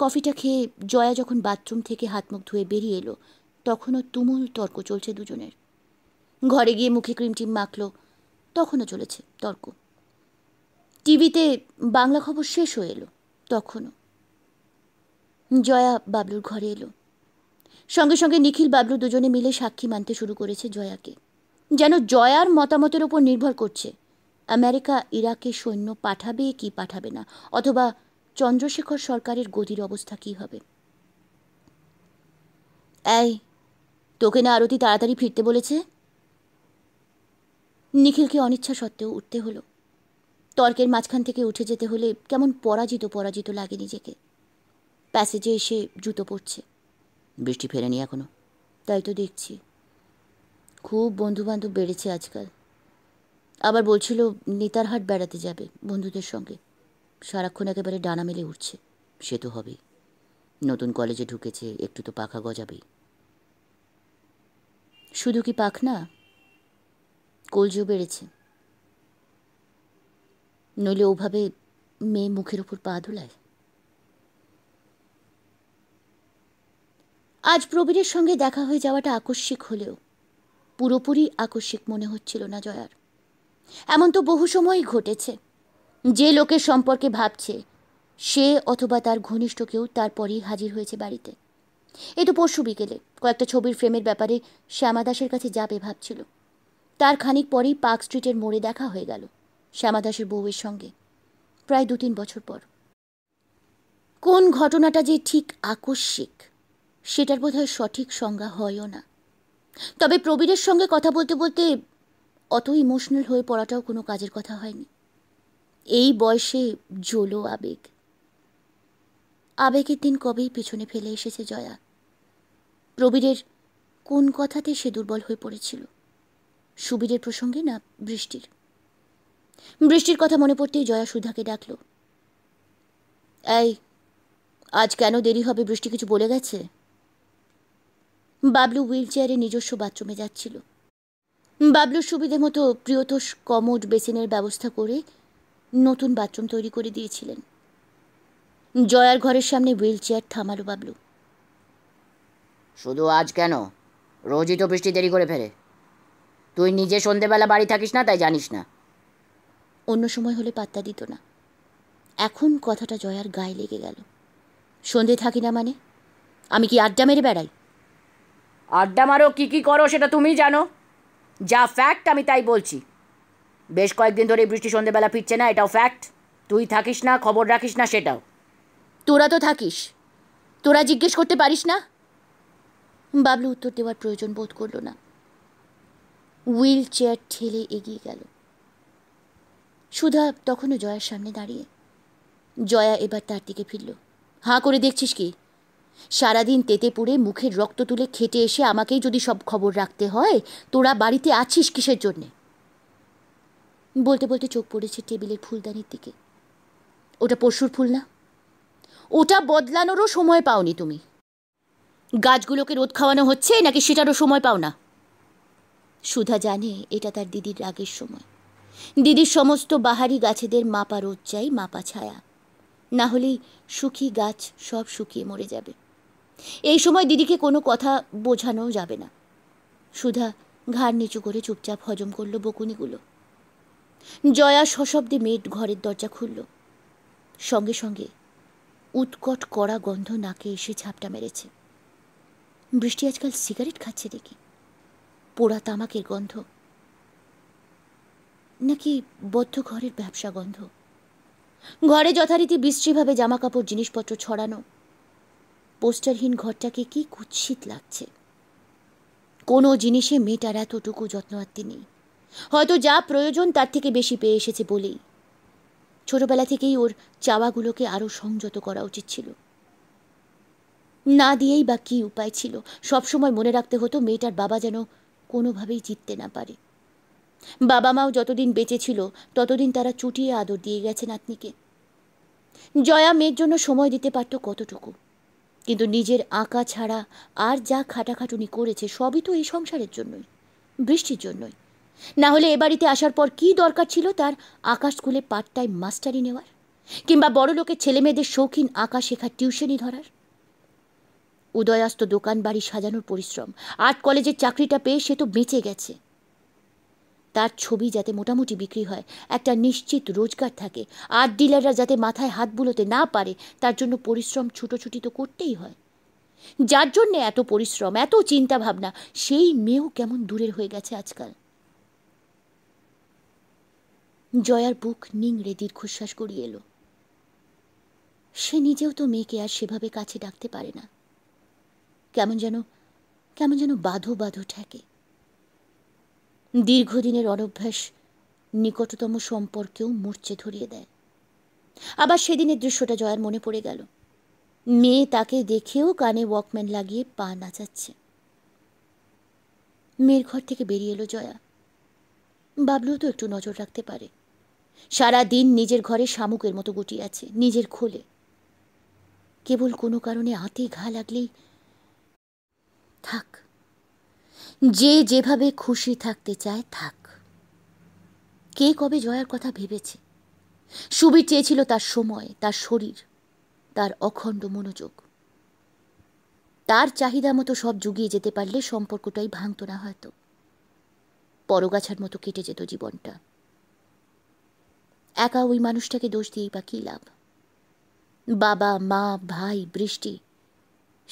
কফিটা খেয়ে জয়া যখন বাথরুম থেকে হাত মুখ ধুয়ে বেরিয়ে এলো তখনও তুমুল তর্ক চলছে দুজনের ঘরে গিয়ে মুখে ক্রিম টিম মাখল তখনও চলেছে তর্ক টিভিতে বাংলা খবর শেষ হয়ে এলো তখনও জয়া বাবলুর ঘরে এলো সঙ্গে সঙ্গে নিখিল বাবলু দুজনে মিলে সাক্ষী মানতে শুরু করেছে জয়াকে যেন জয়ার মতামতের ওপর নির্ভর করছে আমেরিকা ইরাকে সৈন্য পাঠাবে কি পাঠাবে না অথবা চন্দ্রশেখর সরকারের গদির অবস্থা কি হবে এই তোকে না আরতি তাড়াতাড়ি ফিরতে বলেছে নিখিলকে অনিচ্ছা সত্ত্বেও উঠতে হলো তর্কের মাঝখান থেকে উঠে যেতে হলে কেমন পরাজিত পরাজিত লাগে নিজেকে প্যাসেজে এসে জুতো পড়ছে বৃষ্টি ফেরেনি এখনো তাই তো দেখছি খুব বন্ধুবান্ধব বেড়েছে আজকাল আবার বলছিল নেতারহাট বেড়াতে যাবে বন্ধুদের সঙ্গে সারাক্ষণ একেবারে ডানা মেলে উঠছে সে তো হবেই নতুন কলেজে ঢুকেছে একটু তো পাখা গজাবেই শুধু কি পাখনা কলজও বেড়েছে নইলে ওভাবে মেয়ে মুখের ওপর পা ধুলায় আজ প্রবীরের সঙ্গে দেখা হয়ে যাওয়াটা আকস্মিক হলেও পুরোপুরি আকস্মিক মনে হচ্ছিল না জয়ার এমন তো বহু সময়ই ঘটেছে যে লোকের সম্পর্কে ভাবছে সে অথবা তার ঘনিষ্ঠ কেউ তারপরেই হাজির হয়েছে বাড়িতে এ তো পরশু বিকেলে কয়েকটা ছবির ফ্রেমের ব্যাপারে শ্যামা দাসের কাছে যাবে ভাবছিল তার খানিক পরেই পার্ক স্ট্রিটের মোড়ে দেখা হয়ে গেল শ্যামা দাসের বউয়ের সঙ্গে প্রায় দু তিন বছর পর কোন ঘটনাটা যে ঠিক আকস্মিক সেটার বোধহয় সঠিক সংজ্ঞা হয়ও না তবে প্রবীরের সঙ্গে কথা বলতে বলতে অত ইমোশনাল হয়ে পড়াটাও কোনো কাজের কথা হয়নি এই বয়সে জোলো আবেগ আবেগের দিন কবেই পিছনে ফেলে এসেছে জয়া প্রবীরের কোন কথাতে সে দুর্বল হয়ে পড়েছিল সুবীরের প্রসঙ্গে না বৃষ্টির বৃষ্টির কথা মনে পড়তেই জয়া সুধাকে ডাকল এই আজ কেন দেরি হবে বৃষ্টি কিছু বলে গেছে বাবলু হুইল চেয়ারে নিজস্ব বাথরুমে যাচ্ছিল বাবলুর সুবিধে মতো প্রিয়তোষ কমোড বেসিনের ব্যবস্থা করে নতুন বাথরুম তৈরি করে দিয়েছিলেন জয়ার ঘরের সামনে হুইল চেয়ার থামালো বাবলু শুধু আজ কেন রোজই তো বৃষ্টি দেরি করে ফেরে তুই নিজে সন্ধেবেলা বাড়ি থাকিস না তাই জানিস না অন্য সময় হলে পাত্তা দিত না এখন কথাটা জয়ার গায়ে লেগে গেল সন্ধে থাকি না মানে আমি কি আড্ডা মেরে বেড়াই আড্ডা মারো কী কী করো সেটা তুমিই জানো যা ফ্যাক্ট আমি তাই বলছি বেশ কয়েকদিন ধরে বৃষ্টি সন্ধেবেলা ফিরছে না এটাও ফ্যাক্ট তুই থাকিস না খবর রাখিস না সেটাও তোরা তো থাকিস তোরা জিজ্ঞেস করতে পারিস না বাবলু উত্তর দেওয়ার প্রয়োজন বোধ করল না হুইল চেয়ার ঠেলে এগিয়ে গেল সুধা তখনও জয়ার সামনে দাঁড়িয়ে জয়া এবার তার দিকে ফিরল হাঁ করে দেখছিস কি সারাদিন তেতে পুড়ে মুখের রক্ত তুলে খেটে এসে আমাকেই যদি সব খবর রাখতে হয় তোরা বাড়িতে আছিস কিসের জন্যে বলতে বলতে চোখ পড়েছে টেবিলের ফুলদানির দিকে ওটা পশুর ফুল না ওটা বদলানোরও সময় পাওনি তুমি গাছগুলোকে রোদ খাওয়ানো হচ্ছে নাকি সেটারও সময় পাও না সুধা জানে এটা তার দিদির রাগের সময় দিদির সমস্ত বাহারি গাছেদের মাপা রোদ চাই মাপা ছায়া না হলেই সুখী গাছ সব শুকিয়ে মরে যাবে এই সময় দিদিকে কোনো কথা বোঝানো যাবে না সুধা ঘাড় নিচু করে চুপচাপ হজম করল বকুনিগুলো জয়া সশব্দে মেট ঘরের দরজা খুলল সঙ্গে সঙ্গে উৎকট করা গন্ধ নাকে এসে ঝাপটা মেরেছে বৃষ্টি আজকাল সিগারেট খাচ্ছে দেখি পোড়া তামাকের গন্ধ নাকি বদ্ধ ঘরের ব্যবসা গন্ধ ঘরে যথারীতি বিশ্রীভাবে জামাকাপড় জিনিসপত্র ছড়ানো পোস্টারহীন ঘরটাকে কি কুৎসিত লাগছে কোনো জিনিসে মেয়েটার এতটুকু যত্ন আত্মী নেই হয়তো যা প্রয়োজন তার থেকে বেশি পেয়ে এসেছে বলেই ছোটবেলা থেকেই ওর চাওয়াগুলোকে আরও সংযত করা উচিত ছিল না দিয়েই বা কী উপায় ছিল সবসময় মনে রাখতে হতো মেয়েটার বাবা যেন কোনোভাবেই জিততে না পারে বাবা মাও যতদিন বেঁচে ছিল ততদিন তারা চুটিয়ে আদর দিয়ে গেছেন নাতনিকে জয়া মেয়ের জন্য সময় দিতে পারত কতটুকু কিন্তু নিজের আঁকা ছাড়া আর যা খাটাখাটুনি করেছে সবই তো এই সংসারের জন্যই বৃষ্টির জন্যই না হলে এ বাড়িতে আসার পর কি দরকার ছিল তার আকাশ স্কুলে পার্ট মাস্টারি নেওয়ার কিংবা বড় লোকের ছেলেমেয়েদের শৌখিন আঁকা শেখার টিউশনই ধরার উদয়াস্ত দোকান বাড়ি সাজানোর পরিশ্রম আর্ট কলেজের চাকরিটা পেয়ে সে তো বেঁচে গেছে তার ছবি যাতে মোটামুটি বিক্রি হয় একটা নিশ্চিত রোজগার থাকে আর ডিলাররা যাতে মাথায় হাত বুলোতে না পারে তার জন্য পরিশ্রম ছুটোছুটি তো করতেই হয় যার জন্যে এত পরিশ্রম এত চিন্তা ভাবনা সেই মেয়েও কেমন দূরের হয়ে গেছে আজকাল জয়ার বুক নিংড়ে দীর্ঘশ্বাস করিয়ে এলো সে নিজেও তো মেয়েকে আর সেভাবে কাছে ডাকতে পারে না কেমন যেন কেমন যেন বাঁধো বাঁধো ঠেকে দীর্ঘদিনের অনভ্যাস নিকটতম সম্পর্কেও মূর্চে ধরিয়ে দেয় আবার সেদিনের দৃশ্যটা জয়ার মনে পড়ে গেল মেয়ে তাকে দেখেও কানে ওয়াকম্যান লাগিয়ে পা নাচাচ্ছে মেয়ের ঘর থেকে বেরিয়ে এলো জয়া বাবলু তো একটু নজর রাখতে পারে সারা দিন নিজের ঘরে শামুকের মতো গুটি আছে নিজের খোলে কেবল কোনো কারণে হাতে ঘা লাগলেই থাক যে যেভাবে খুশি থাকতে চায় থাক কে কবে জয়ার কথা ভেবেছে সুবির চেয়েছিল তার সময় তার শরীর তার অখণ্ড মনোযোগ তার চাহিদা মতো সব জুগিয়ে যেতে পারলে সম্পর্কটাই ভাঙত না হয়তো পরগাছার মতো কেটে যেত জীবনটা একা ওই মানুষটাকে দোষ দিয়েই বা কী লাভ বাবা মা ভাই বৃষ্টি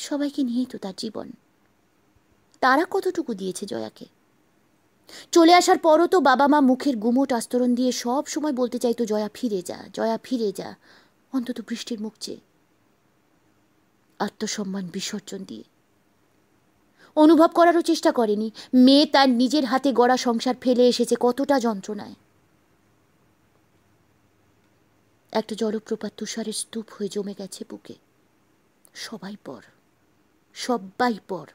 সবাইকে নিয়েই তো তার জীবন তারা কতটুকু দিয়েছে জয়াকে চলে আসার পরও তো বাবা মা মুখের গুমোট আস্তরণ দিয়ে সব সময় বলতে চাইতো জয়া ফিরে যা জয়া ফিরে যা অন্তত বৃষ্টির মুখ চেয়ে আত্মসম্মান বিসর্জন দিয়ে অনুভব করারও চেষ্টা করেনি মেয়ে তার নিজের হাতে গড়া সংসার ফেলে এসেছে কতটা যন্ত্রণায় একটা জলপ্রপাত তুষারের স্তূপ হয়ে জমে গেছে বুকে সবাই পর সবাই পর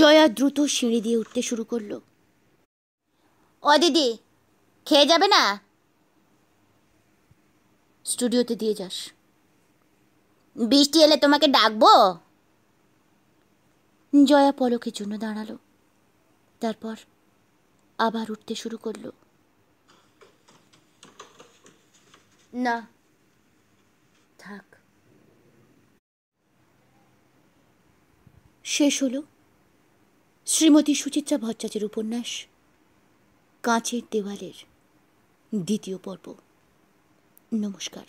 জয়া দ্রুত সিঁড়ি দিয়ে উঠতে শুরু করলো ও দিদি খেয়ে যাবে না স্টুডিওতে দিয়ে যাস বৃষ্টি এলে তোমাকে ডাকবো জয়া পলকের জন্য দাঁড়ালো তারপর আবার উঠতে শুরু করলো না থাক শেষ হলো শ্রীমতী সুচিত্রা ভট্টাচার্যের উপন্যাস কাঁচের দেওয়ালের দ্বিতীয় পর্ব নমস্কার